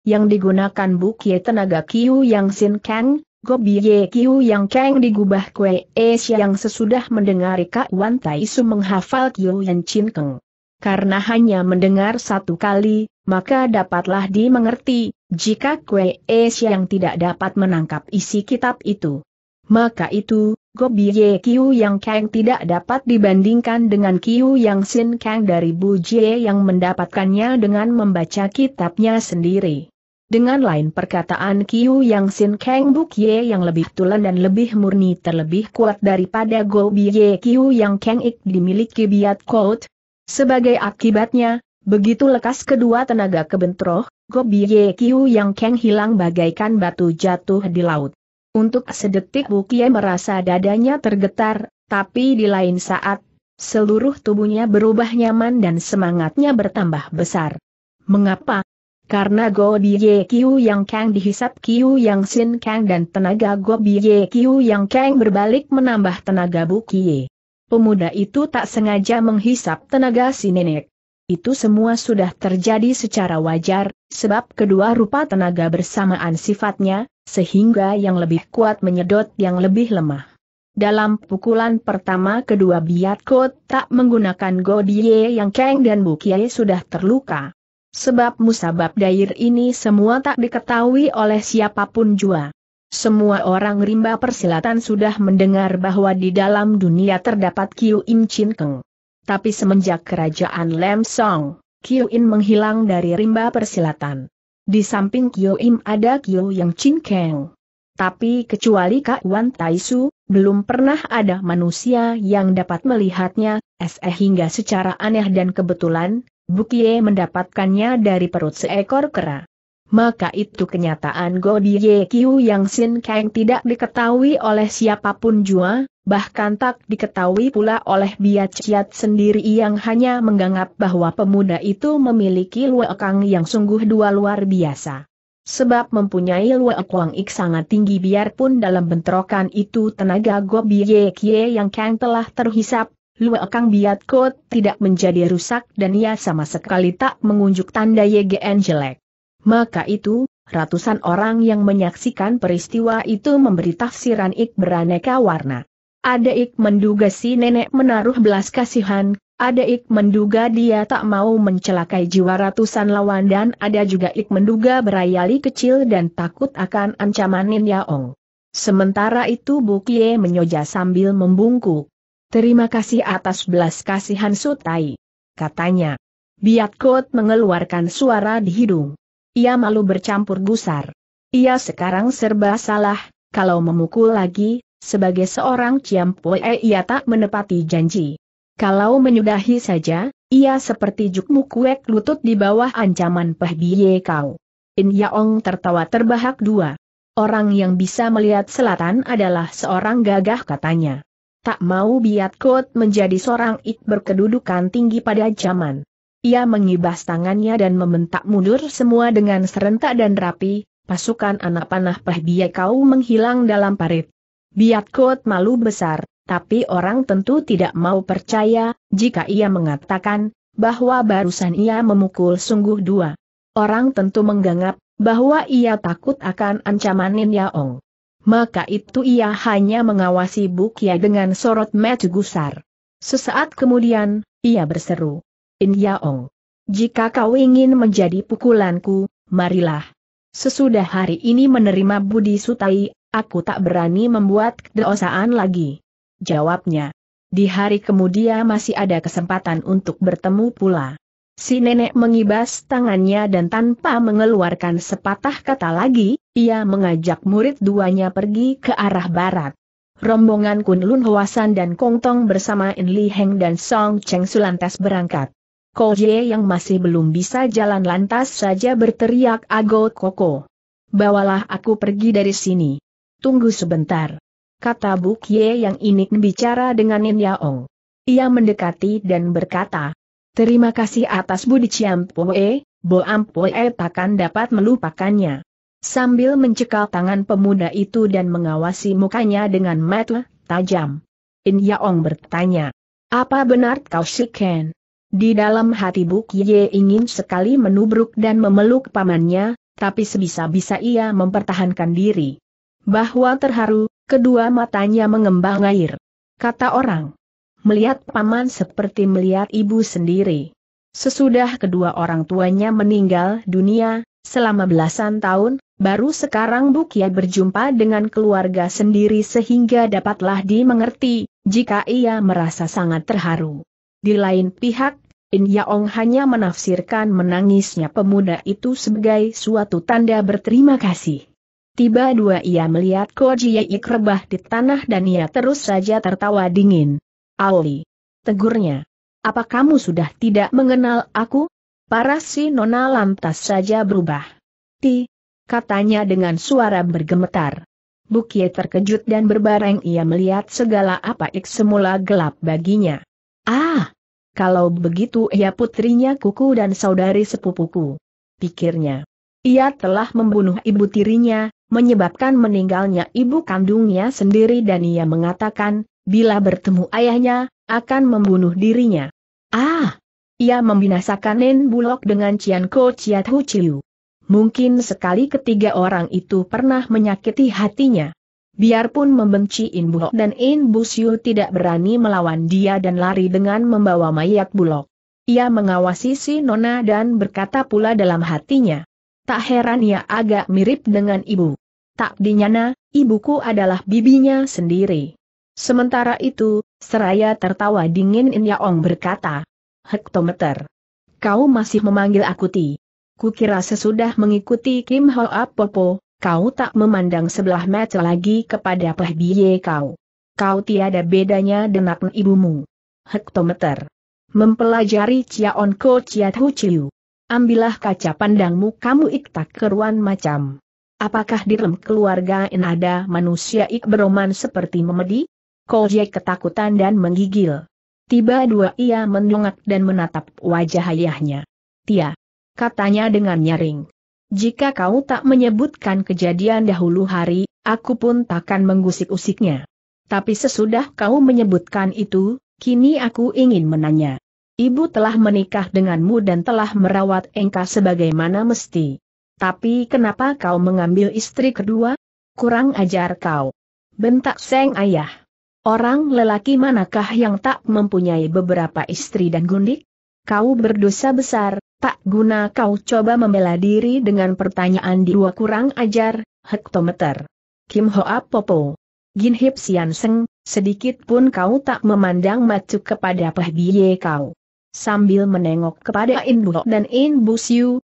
Speaker 1: Yang digunakan bukye tenaga Kiu Yang Sin Kang, Gobi Ye Kiu Yang Kang digubah kue Es yang sesudah mendengar Ika Wan Tai Su menghafal Kiu Yang Chin Keng. Karena hanya mendengar satu kali, maka dapatlah dimengerti, jika Kue Es yang tidak dapat menangkap isi kitab itu. Maka itu, Ye Kiu Yang Kang tidak dapat dibandingkan dengan Kiu Yang Sin Kang dari Bu Jie yang mendapatkannya dengan membaca kitabnya sendiri. Dengan lain perkataan Kiu Yang Sin Kang Bukye yang lebih tulen dan lebih murni terlebih kuat daripada Gobi Ye Kiu Yang Kang Ik dimiliki Biat quote. Sebagai akibatnya, Begitu lekas kedua tenaga kebentroh, gobi ye Kiu yang keng hilang bagaikan batu jatuh di laut. Untuk sedetik Bukie merasa dadanya tergetar, tapi di lain saat, seluruh tubuhnya berubah nyaman dan semangatnya bertambah besar. Mengapa? Karena gobi ye Kiu Yang keng dihisap Kiu Yang Sin keng dan tenaga gobi ye Kiu Yang keng berbalik menambah tenaga Bu Kie. Pemuda itu tak sengaja menghisap tenaga si nenek. Itu semua sudah terjadi secara wajar, sebab kedua rupa tenaga bersamaan sifatnya, sehingga yang lebih kuat menyedot yang lebih lemah. Dalam pukulan pertama kedua Biatko tak menggunakan Godie yang Kang dan Bukie sudah terluka. Sebab musabab dair ini semua tak diketahui oleh siapapun jua. Semua orang rimba persilatan sudah mendengar bahwa di dalam dunia terdapat Kiu Im Chin Keng. Tapi semenjak kerajaan Lem Song, Kyu In menghilang dari rimba persilatan. Di samping Kyu Im ada Kyu Yang Chin Keng. Tapi kecuali Kak Wan Taisu, belum pernah ada manusia yang dapat melihatnya, eh, hingga secara aneh dan kebetulan, Bukie mendapatkannya dari perut seekor kera. Maka itu kenyataan Godie Kyu Yang Sin Kang tidak diketahui oleh siapapun jua, bahkan tak diketahui pula oleh Biaciat sendiri yang hanya menganggap bahwa pemuda itu memiliki luekang yang sungguh dua luar biasa. Sebab mempunyai luekang ik sangat tinggi biarpun dalam bentrokan itu tenaga Gobiye Kie yang Kang telah terhisap, luekang Biat Kot tidak menjadi rusak dan ia sama sekali tak mengunjuk tanda YGN jelek. Maka itu, ratusan orang yang menyaksikan peristiwa itu memberi tafsiran ik beraneka warna. Ada ik menduga si nenek menaruh belas kasihan, Ada ik menduga dia tak mau mencelakai jiwa ratusan lawan dan ada juga Ik menduga berayali kecil dan takut akan ancaman Nin Yaong. Sementara itu Bukie menyoja sambil membungkuk. Terima kasih atas belas kasihan Sutai. Katanya. Biat Kot mengeluarkan suara di hidung. Ia malu bercampur gusar. Ia sekarang serba salah, kalau memukul lagi, sebagai seorang ciampue ia tak menepati janji. Kalau menyudahi saja, ia seperti jukmu kuek lutut di bawah ancaman Peh Biye Kau. In Yaong tertawa terbahak dua. Orang yang bisa melihat selatan adalah seorang gagah katanya. Tak mau biat kot menjadi seorang ik berkedudukan tinggi pada zaman. Ia mengibas tangannya dan membentak mundur semua dengan serentak dan rapi, pasukan anak panah Peh Biye Kau menghilang dalam parit. Biat Kot malu besar, tapi orang tentu tidak mau percaya, jika ia mengatakan, bahwa barusan ia memukul sungguh dua. Orang tentu menganggap bahwa ia takut akan ancaman Yaong. Maka itu ia hanya mengawasi Bukia dengan sorot mata gusar. Sesaat kemudian, ia berseru. In Yaong. Jika kau ingin menjadi pukulanku, marilah. Sesudah hari ini menerima budi sutai, Aku tak berani membuat kedosaan lagi. Jawabnya. Di hari kemudian masih ada kesempatan untuk bertemu pula. Si nenek mengibas tangannya dan tanpa mengeluarkan sepatah kata lagi, ia mengajak murid duanya pergi ke arah barat. Rombongan Kunlun Hwasan dan Kongtong bersama In Li Heng dan Song Cheng Sulantas berangkat. Ko Ye yang masih belum bisa jalan lantas saja berteriak Ago Koko. Bawalah aku pergi dari sini. Tunggu sebentar. Kata Buk Ye yang ini bicara dengan Nin Yaong. Ia mendekati dan berkata, Terima kasih atas budi Ciampoe, Bo Ampoe takkan dapat melupakannya. Sambil mencekal tangan pemuda itu dan mengawasi mukanya dengan mata tajam. In Yaong bertanya, Apa benar kau siken? Di dalam hati Buk Ye ingin sekali menubruk dan memeluk pamannya, tapi sebisa-bisa ia mempertahankan diri bahwa terharu, kedua matanya mengembang air. Kata orang, melihat paman seperti melihat ibu sendiri. Sesudah kedua orang tuanya meninggal dunia, selama belasan tahun, baru sekarang Bukia berjumpa dengan keluarga sendiri sehingga dapatlah dimengerti, jika ia merasa sangat terharu. Di lain pihak, In Yaong hanya menafsirkan menangisnya pemuda itu sebagai suatu tanda berterima kasih. Tiba dua ia melihat Ko Jiei rebah di tanah dan ia terus saja tertawa dingin. Auli. Tegurnya. Apa kamu sudah tidak mengenal aku? Para si nona lantas saja berubah. Ti. Katanya dengan suara bergemetar. Bukie terkejut dan berbareng ia melihat segala apa ik semula gelap baginya. Ah! Kalau begitu ia putrinya kuku dan saudari sepupuku. Pikirnya. Ia telah membunuh ibu tirinya, menyebabkan meninggalnya ibu kandungnya sendiri dan ia mengatakan, bila bertemu ayahnya, akan membunuh dirinya. Ah! Ia membinasakan Nen Bulok dengan Cian Ko Chiat Hu Chiu. Mungkin sekali ketiga orang itu pernah menyakiti hatinya. Biarpun membenci In Bulok dan In Busyu tidak berani melawan dia dan lari dengan membawa mayat Bulok. Ia mengawasi si Nona dan berkata pula dalam hatinya, Tak heran ya agak mirip dengan ibu. Tak dinyana, ibuku adalah bibinya sendiri. Sementara itu, seraya tertawa dingin In Yaong berkata, Hektometer. Kau masih memanggil aku Ti. Kukira sesudah mengikuti Kim Ho Apopo, kau tak memandang sebelah mata lagi kepada Peh kau. Kau tiada bedanya dengan ibumu. Hektometer. Mempelajari Chia Onko Chia Hu Chiu. Ambillah kaca pandangmu kamu iktak keruan macam. Apakah di dalam keluarga in ada manusia ik beroman seperti memedi? Kolje ketakutan dan menggigil. Tiba dua ia mendongak dan menatap wajah ayahnya. Tia. Katanya dengan nyaring. Jika kau tak menyebutkan kejadian dahulu hari, aku pun takkan mengusik-usiknya. Tapi sesudah kau menyebutkan itu, kini aku ingin menanya. Ibu telah menikah denganmu dan telah merawat engkau sebagaimana mesti. Tapi kenapa kau mengambil istri kedua? Kurang ajar kau. Bentak Seng Ayah. Orang lelaki manakah yang tak mempunyai beberapa istri dan gundik? Kau berdosa besar, tak guna kau coba membela diri dengan pertanyaan di dua kurang ajar, hektometer. Kim Hoa Popo. Gin Hip Sian Seng, sedikit pun kau tak memandang macu kepada pahbiye kau. Sambil menengok kepada Induo dan In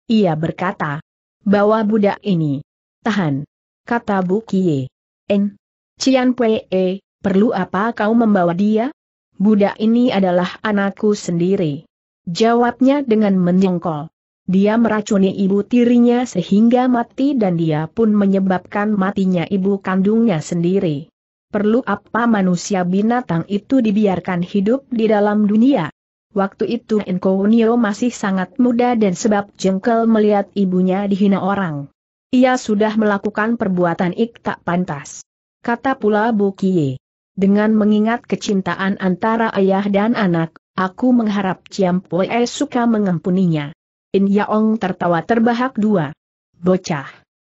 Speaker 1: ia berkata, Bawa budak ini. Tahan. Kata Bu Kie. En. Cian Pue, e, perlu apa kau membawa dia? Budak ini adalah anakku sendiri. Jawabnya dengan menjengkol. Dia meracuni ibu tirinya sehingga mati dan dia pun menyebabkan matinya ibu kandungnya sendiri. Perlu apa manusia binatang itu dibiarkan hidup di dalam dunia? Waktu itu Inkounio masih sangat muda dan sebab jengkel melihat ibunya dihina orang. Ia sudah melakukan perbuatan ik tak pantas. Kata pula Bukie. Dengan mengingat kecintaan antara ayah dan anak, aku mengharap Ciampoe suka mengampuninya. In Yaong tertawa terbahak dua. Bocah.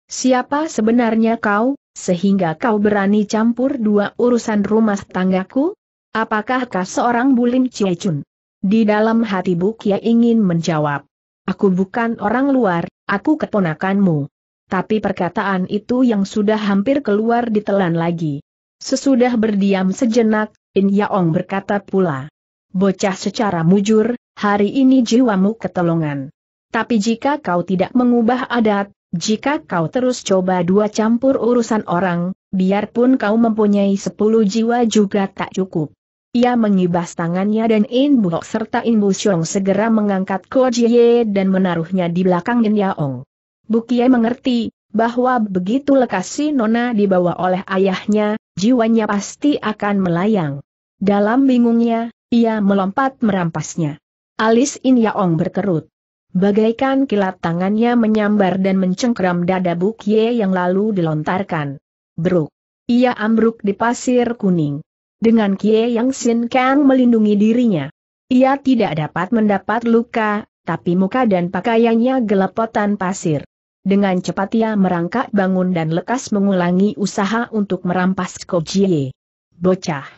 Speaker 1: Siapa sebenarnya kau, sehingga kau berani campur dua urusan rumah tanggaku? Apakah kau seorang bulim ciecun? Di dalam hati Bukia ingin menjawab. Aku bukan orang luar, aku keponakanmu. Tapi perkataan itu yang sudah hampir keluar ditelan lagi. Sesudah berdiam sejenak, In Yaong berkata pula. Bocah secara mujur, hari ini jiwamu ketolongan. Tapi jika kau tidak mengubah adat, jika kau terus coba dua campur urusan orang, biarpun kau mempunyai sepuluh jiwa juga tak cukup. Ia mengibas tangannya dan In Buok serta In Busyong segera mengangkat Ko Jie dan menaruhnya di belakang In Yaong. Kie mengerti, bahwa begitu lekasi Nona dibawa oleh ayahnya, jiwanya pasti akan melayang. Dalam bingungnya, ia melompat merampasnya. Alis In Yaong berkerut. Bagaikan kilat tangannya menyambar dan mencengkeram dada Bu Kie yang lalu dilontarkan. Bruk. Ia ambruk di pasir kuning. Dengan Kie Yang Sin Kang melindungi dirinya. Ia tidak dapat mendapat luka, tapi muka dan pakaiannya gelepotan pasir. Dengan cepat ia merangkak bangun dan lekas mengulangi usaha untuk merampas Jie. Bocah.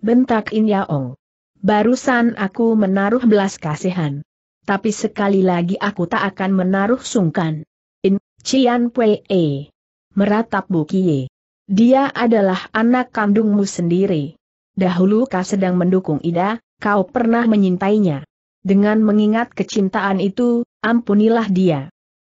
Speaker 1: Bentak In Yaong. Barusan aku menaruh belas kasihan. Tapi sekali lagi aku tak akan menaruh sungkan. In, Cian Pue. E. Meratap Bukie. Dia adalah anak kandungmu sendiri dahulu kau sedang mendukung Ida, kau pernah menyintainya. Dengan mengingat kecintaan itu, ampunilah dia.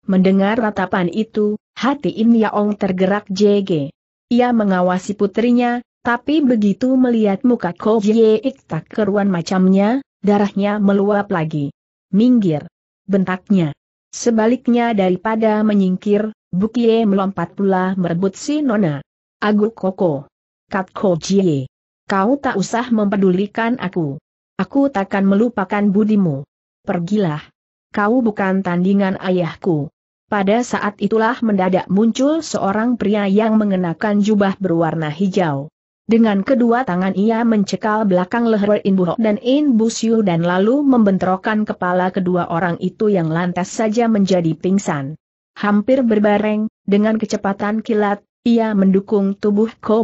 Speaker 1: Mendengar ratapan itu, hati Im Yaong tergerak JG. Ia mengawasi putrinya, tapi begitu melihat muka Ko Yeik tak keruan macamnya, darahnya meluap lagi. Minggir! Bentaknya. Sebaliknya daripada menyingkir, Bukie melompat pula merebut si Nona. Agu Koko. Kat Ko Jie. Kau tak usah mempedulikan aku. Aku takkan melupakan budimu. Pergilah. Kau bukan tandingan ayahku. Pada saat itulah mendadak muncul seorang pria yang mengenakan jubah berwarna hijau. Dengan kedua tangan ia mencekal belakang leher In dan In dan lalu membentrokan kepala kedua orang itu yang lantas saja menjadi pingsan. Hampir berbareng, dengan kecepatan kilat, ia mendukung tubuh Ko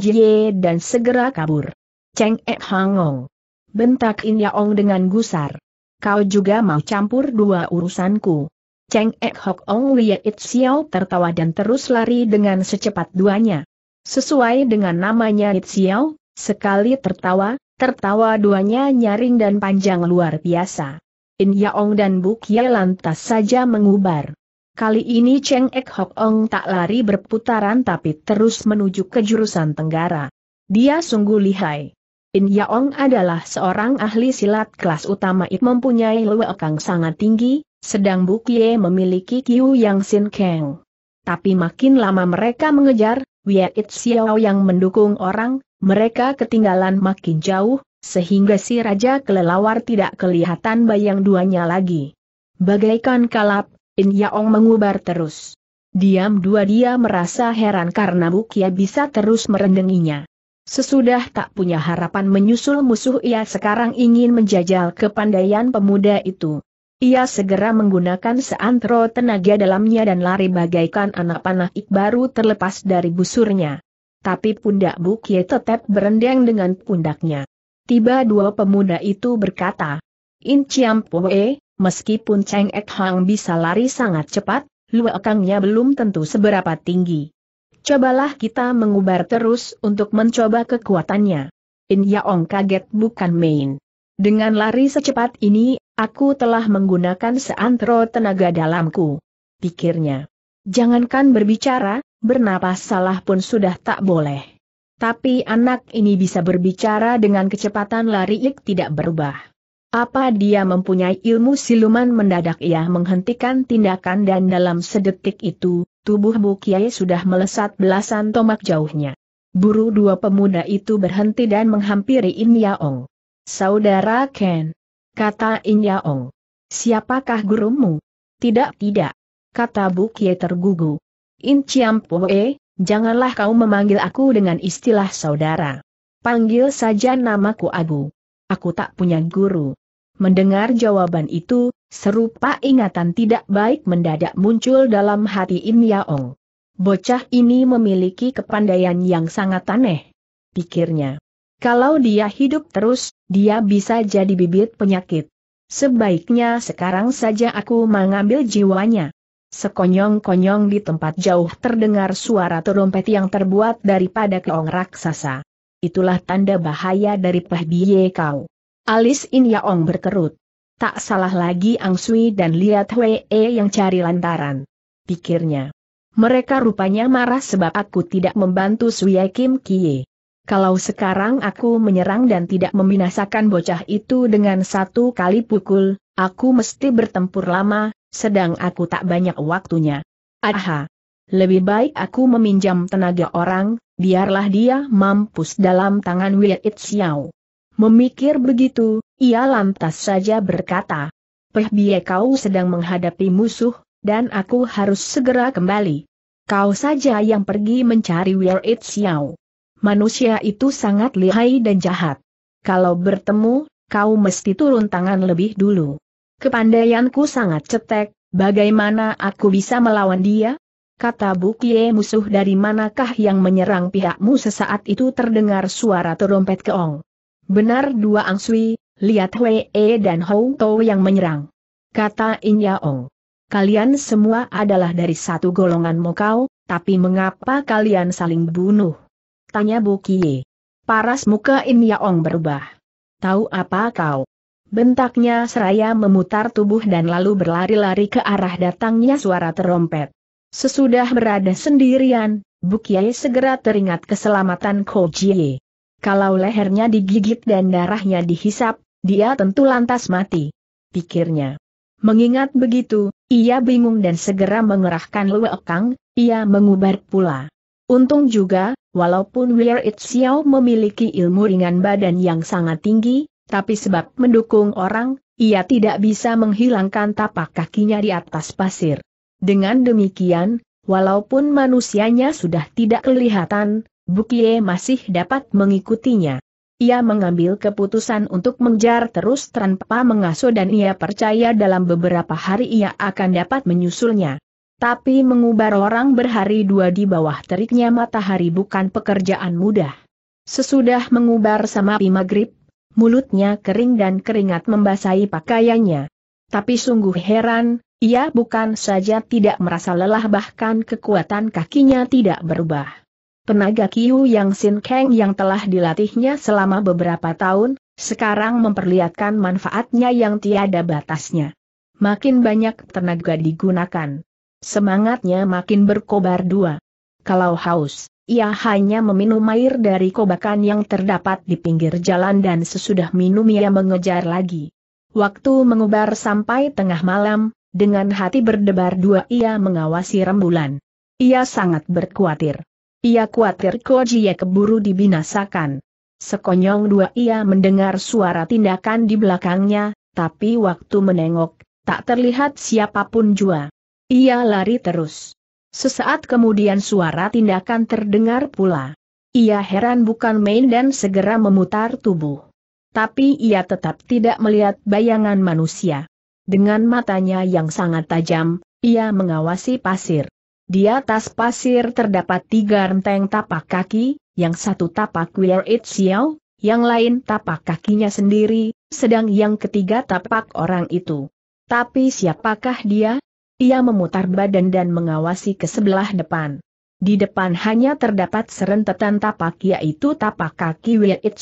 Speaker 1: dan segera kabur. Cheng E Hangong. Bentak Ya Ong dengan gusar. Kau juga mau campur dua urusanku. Cheng Ek Hok Ong Wie It Xiao tertawa dan terus lari dengan secepat duanya. Sesuai dengan namanya It Xiao, sekali tertawa, tertawa duanya nyaring dan panjang luar biasa. In Yaong dan Buk Ye lantas saja mengubar. Kali ini Cheng Ek Hok Ong tak lari berputaran tapi terus menuju ke jurusan Tenggara. Dia sungguh lihai. In Yaong adalah seorang ahli silat kelas utama It mempunyai Lue Kang sangat tinggi, sedang Bukie memiliki Kiu Yang Sin Kang. Tapi makin lama mereka mengejar, Wei It Xiao yang mendukung orang, mereka ketinggalan makin jauh, sehingga si Raja Kelelawar tidak kelihatan bayang duanya lagi. Bagaikan kalap, In Yaong mengubar terus. Diam dua dia merasa heran karena Bukia bisa terus merendenginya. Sesudah tak punya harapan menyusul musuh ia sekarang ingin menjajal kepandaian pemuda itu. Ia segera menggunakan seantero tenaga dalamnya dan lari bagaikan anak panah baru terlepas dari busurnya. Tapi pundak bukit tetap berendeng dengan pundaknya. Tiba dua pemuda itu berkata, In Chiam Poe, meskipun Cheng Ek Hang bisa lari sangat cepat, luakangnya belum tentu seberapa tinggi cobalah kita mengubar terus untuk mencoba kekuatannya. In Yaong kaget bukan main. Dengan lari secepat ini, aku telah menggunakan seantero tenaga dalamku. Pikirnya. Jangankan berbicara, bernapas salah pun sudah tak boleh. Tapi anak ini bisa berbicara dengan kecepatan lari ik tidak berubah. Apa dia mempunyai ilmu siluman mendadak ia menghentikan tindakan dan dalam sedetik itu, tubuh Bu Kiai sudah melesat belasan tomak jauhnya. Buru dua pemuda itu berhenti dan menghampiri In Yaong. Saudara Ken, kata In Yaong. Siapakah gurumu? Tidak, tidak, kata Bu Kiai tergugu. In Chiam Poe, janganlah kau memanggil aku dengan istilah saudara. Panggil saja namaku Abu. Aku tak punya guru. Mendengar jawaban itu, Serupa ingatan tidak baik mendadak muncul dalam hati Inyaong. Yaong. Bocah ini memiliki kepandaian yang sangat aneh. Pikirnya. Kalau dia hidup terus, dia bisa jadi bibit penyakit. Sebaiknya sekarang saja aku mengambil jiwanya. Sekonyong-konyong di tempat jauh terdengar suara terompet yang terbuat daripada keong raksasa. Itulah tanda bahaya dari Pah Kau. Alis In Yaong berkerut. Tak salah lagi Ang Sui dan Liat Hwee e yang cari lantaran. Pikirnya. Mereka rupanya marah sebab aku tidak membantu Sui Kim Kie. Kalau sekarang aku menyerang dan tidak membinasakan bocah itu dengan satu kali pukul, aku mesti bertempur lama, sedang aku tak banyak waktunya. Aha. Lebih baik aku meminjam tenaga orang, biarlah dia mampus dalam tangan Wiet Xiao. Memikir begitu, ia lantas saja berkata, Peh Bie kau sedang menghadapi musuh, dan aku harus segera kembali. Kau saja yang pergi mencari Where It Xiao. Manusia itu sangat lihai dan jahat. Kalau bertemu, kau mesti turun tangan lebih dulu. Kepandaianku sangat cetek, bagaimana aku bisa melawan dia? Kata Bukie musuh dari manakah yang menyerang pihakmu sesaat itu terdengar suara terompet keong. Benar dua Angsui, lihat E dan Hou Tou yang menyerang. Kata In Yaong. Kalian semua adalah dari satu golongan mokau, tapi mengapa kalian saling bunuh? Tanya Bu Kie. Paras muka In Yaong berubah. Tahu apa kau? Bentaknya seraya memutar tubuh dan lalu berlari-lari ke arah datangnya suara terompet. Sesudah berada sendirian, Bu Kie segera teringat keselamatan Ko Jie. Kalau lehernya digigit dan darahnya dihisap, dia tentu lantas mati. Pikirnya. Mengingat begitu, ia bingung dan segera mengerahkan Kang. ia mengubar pula. Untung juga, walaupun Weir It Xiao memiliki ilmu ringan badan yang sangat tinggi, tapi sebab mendukung orang, ia tidak bisa menghilangkan tapak kakinya di atas pasir. Dengan demikian, walaupun manusianya sudah tidak kelihatan, Bukie masih dapat mengikutinya. Ia mengambil keputusan untuk mengejar terus tanpa mengasuh dan ia percaya dalam beberapa hari ia akan dapat menyusulnya. Tapi mengubar orang berhari dua di bawah teriknya matahari bukan pekerjaan mudah. Sesudah mengubar semapi maghrib, mulutnya kering dan keringat membasahi pakaiannya. Tapi sungguh heran, ia bukan saja tidak merasa lelah bahkan kekuatan kakinya tidak berubah. Tenaga Kiu Yang Sin Kang yang telah dilatihnya selama beberapa tahun, sekarang memperlihatkan manfaatnya yang tiada batasnya. Makin banyak tenaga digunakan. Semangatnya makin berkobar dua. Kalau haus, ia hanya meminum air dari kobakan yang terdapat di pinggir jalan dan sesudah minum ia mengejar lagi. Waktu mengubar sampai tengah malam, dengan hati berdebar dua ia mengawasi rembulan. Ia sangat berkhawatir. Ia khawatir Kojie keburu dibinasakan. Sekonyong dua ia mendengar suara tindakan di belakangnya, tapi waktu menengok, tak terlihat siapapun jua. Ia lari terus. Sesaat kemudian suara tindakan terdengar pula. Ia heran bukan main dan segera memutar tubuh. Tapi ia tetap tidak melihat bayangan manusia. Dengan matanya yang sangat tajam, ia mengawasi pasir. Di atas pasir terdapat tiga renteng tapak kaki, yang satu tapak Weir It yang lain tapak kakinya sendiri, sedang yang ketiga tapak orang itu. Tapi siapakah dia? Ia memutar badan dan mengawasi ke sebelah depan. Di depan hanya terdapat serentetan tapak yaitu tapak kaki Wei It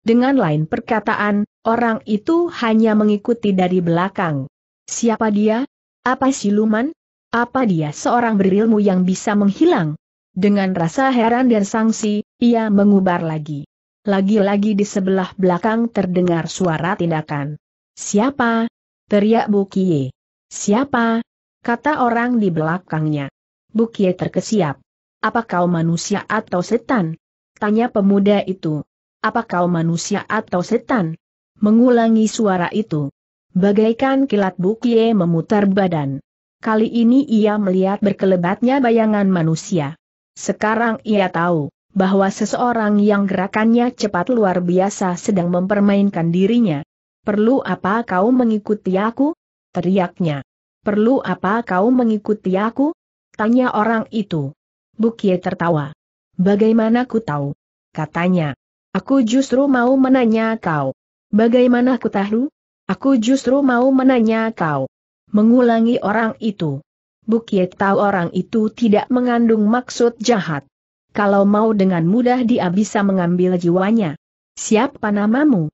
Speaker 1: Dengan lain perkataan, orang itu hanya mengikuti dari belakang. Siapa dia? Apa siluman? Apa dia seorang berilmu yang bisa menghilang? Dengan rasa heran dan sangsi, ia mengubar lagi. Lagi-lagi di sebelah belakang terdengar suara tindakan. Siapa? Teriak Bukie. Siapa? Kata orang di belakangnya. Bukie terkesiap. Apa kau manusia atau setan? Tanya pemuda itu. Apa kau manusia atau setan? Mengulangi suara itu. Bagaikan kilat Bukie memutar badan. Kali ini ia melihat berkelebatnya bayangan manusia. Sekarang ia tahu bahwa seseorang yang gerakannya cepat luar biasa sedang mempermainkan dirinya. Perlu apa kau mengikuti aku? teriaknya. Perlu apa kau mengikuti aku? Tanya orang itu. Bukie tertawa. Bagaimana ku tahu? Katanya. Aku justru mau menanya kau. Bagaimana ku tahu? Aku justru mau menanya kau mengulangi orang itu. Bukit tahu orang itu tidak mengandung maksud jahat. Kalau mau dengan mudah dia bisa mengambil jiwanya. Siapa namamu?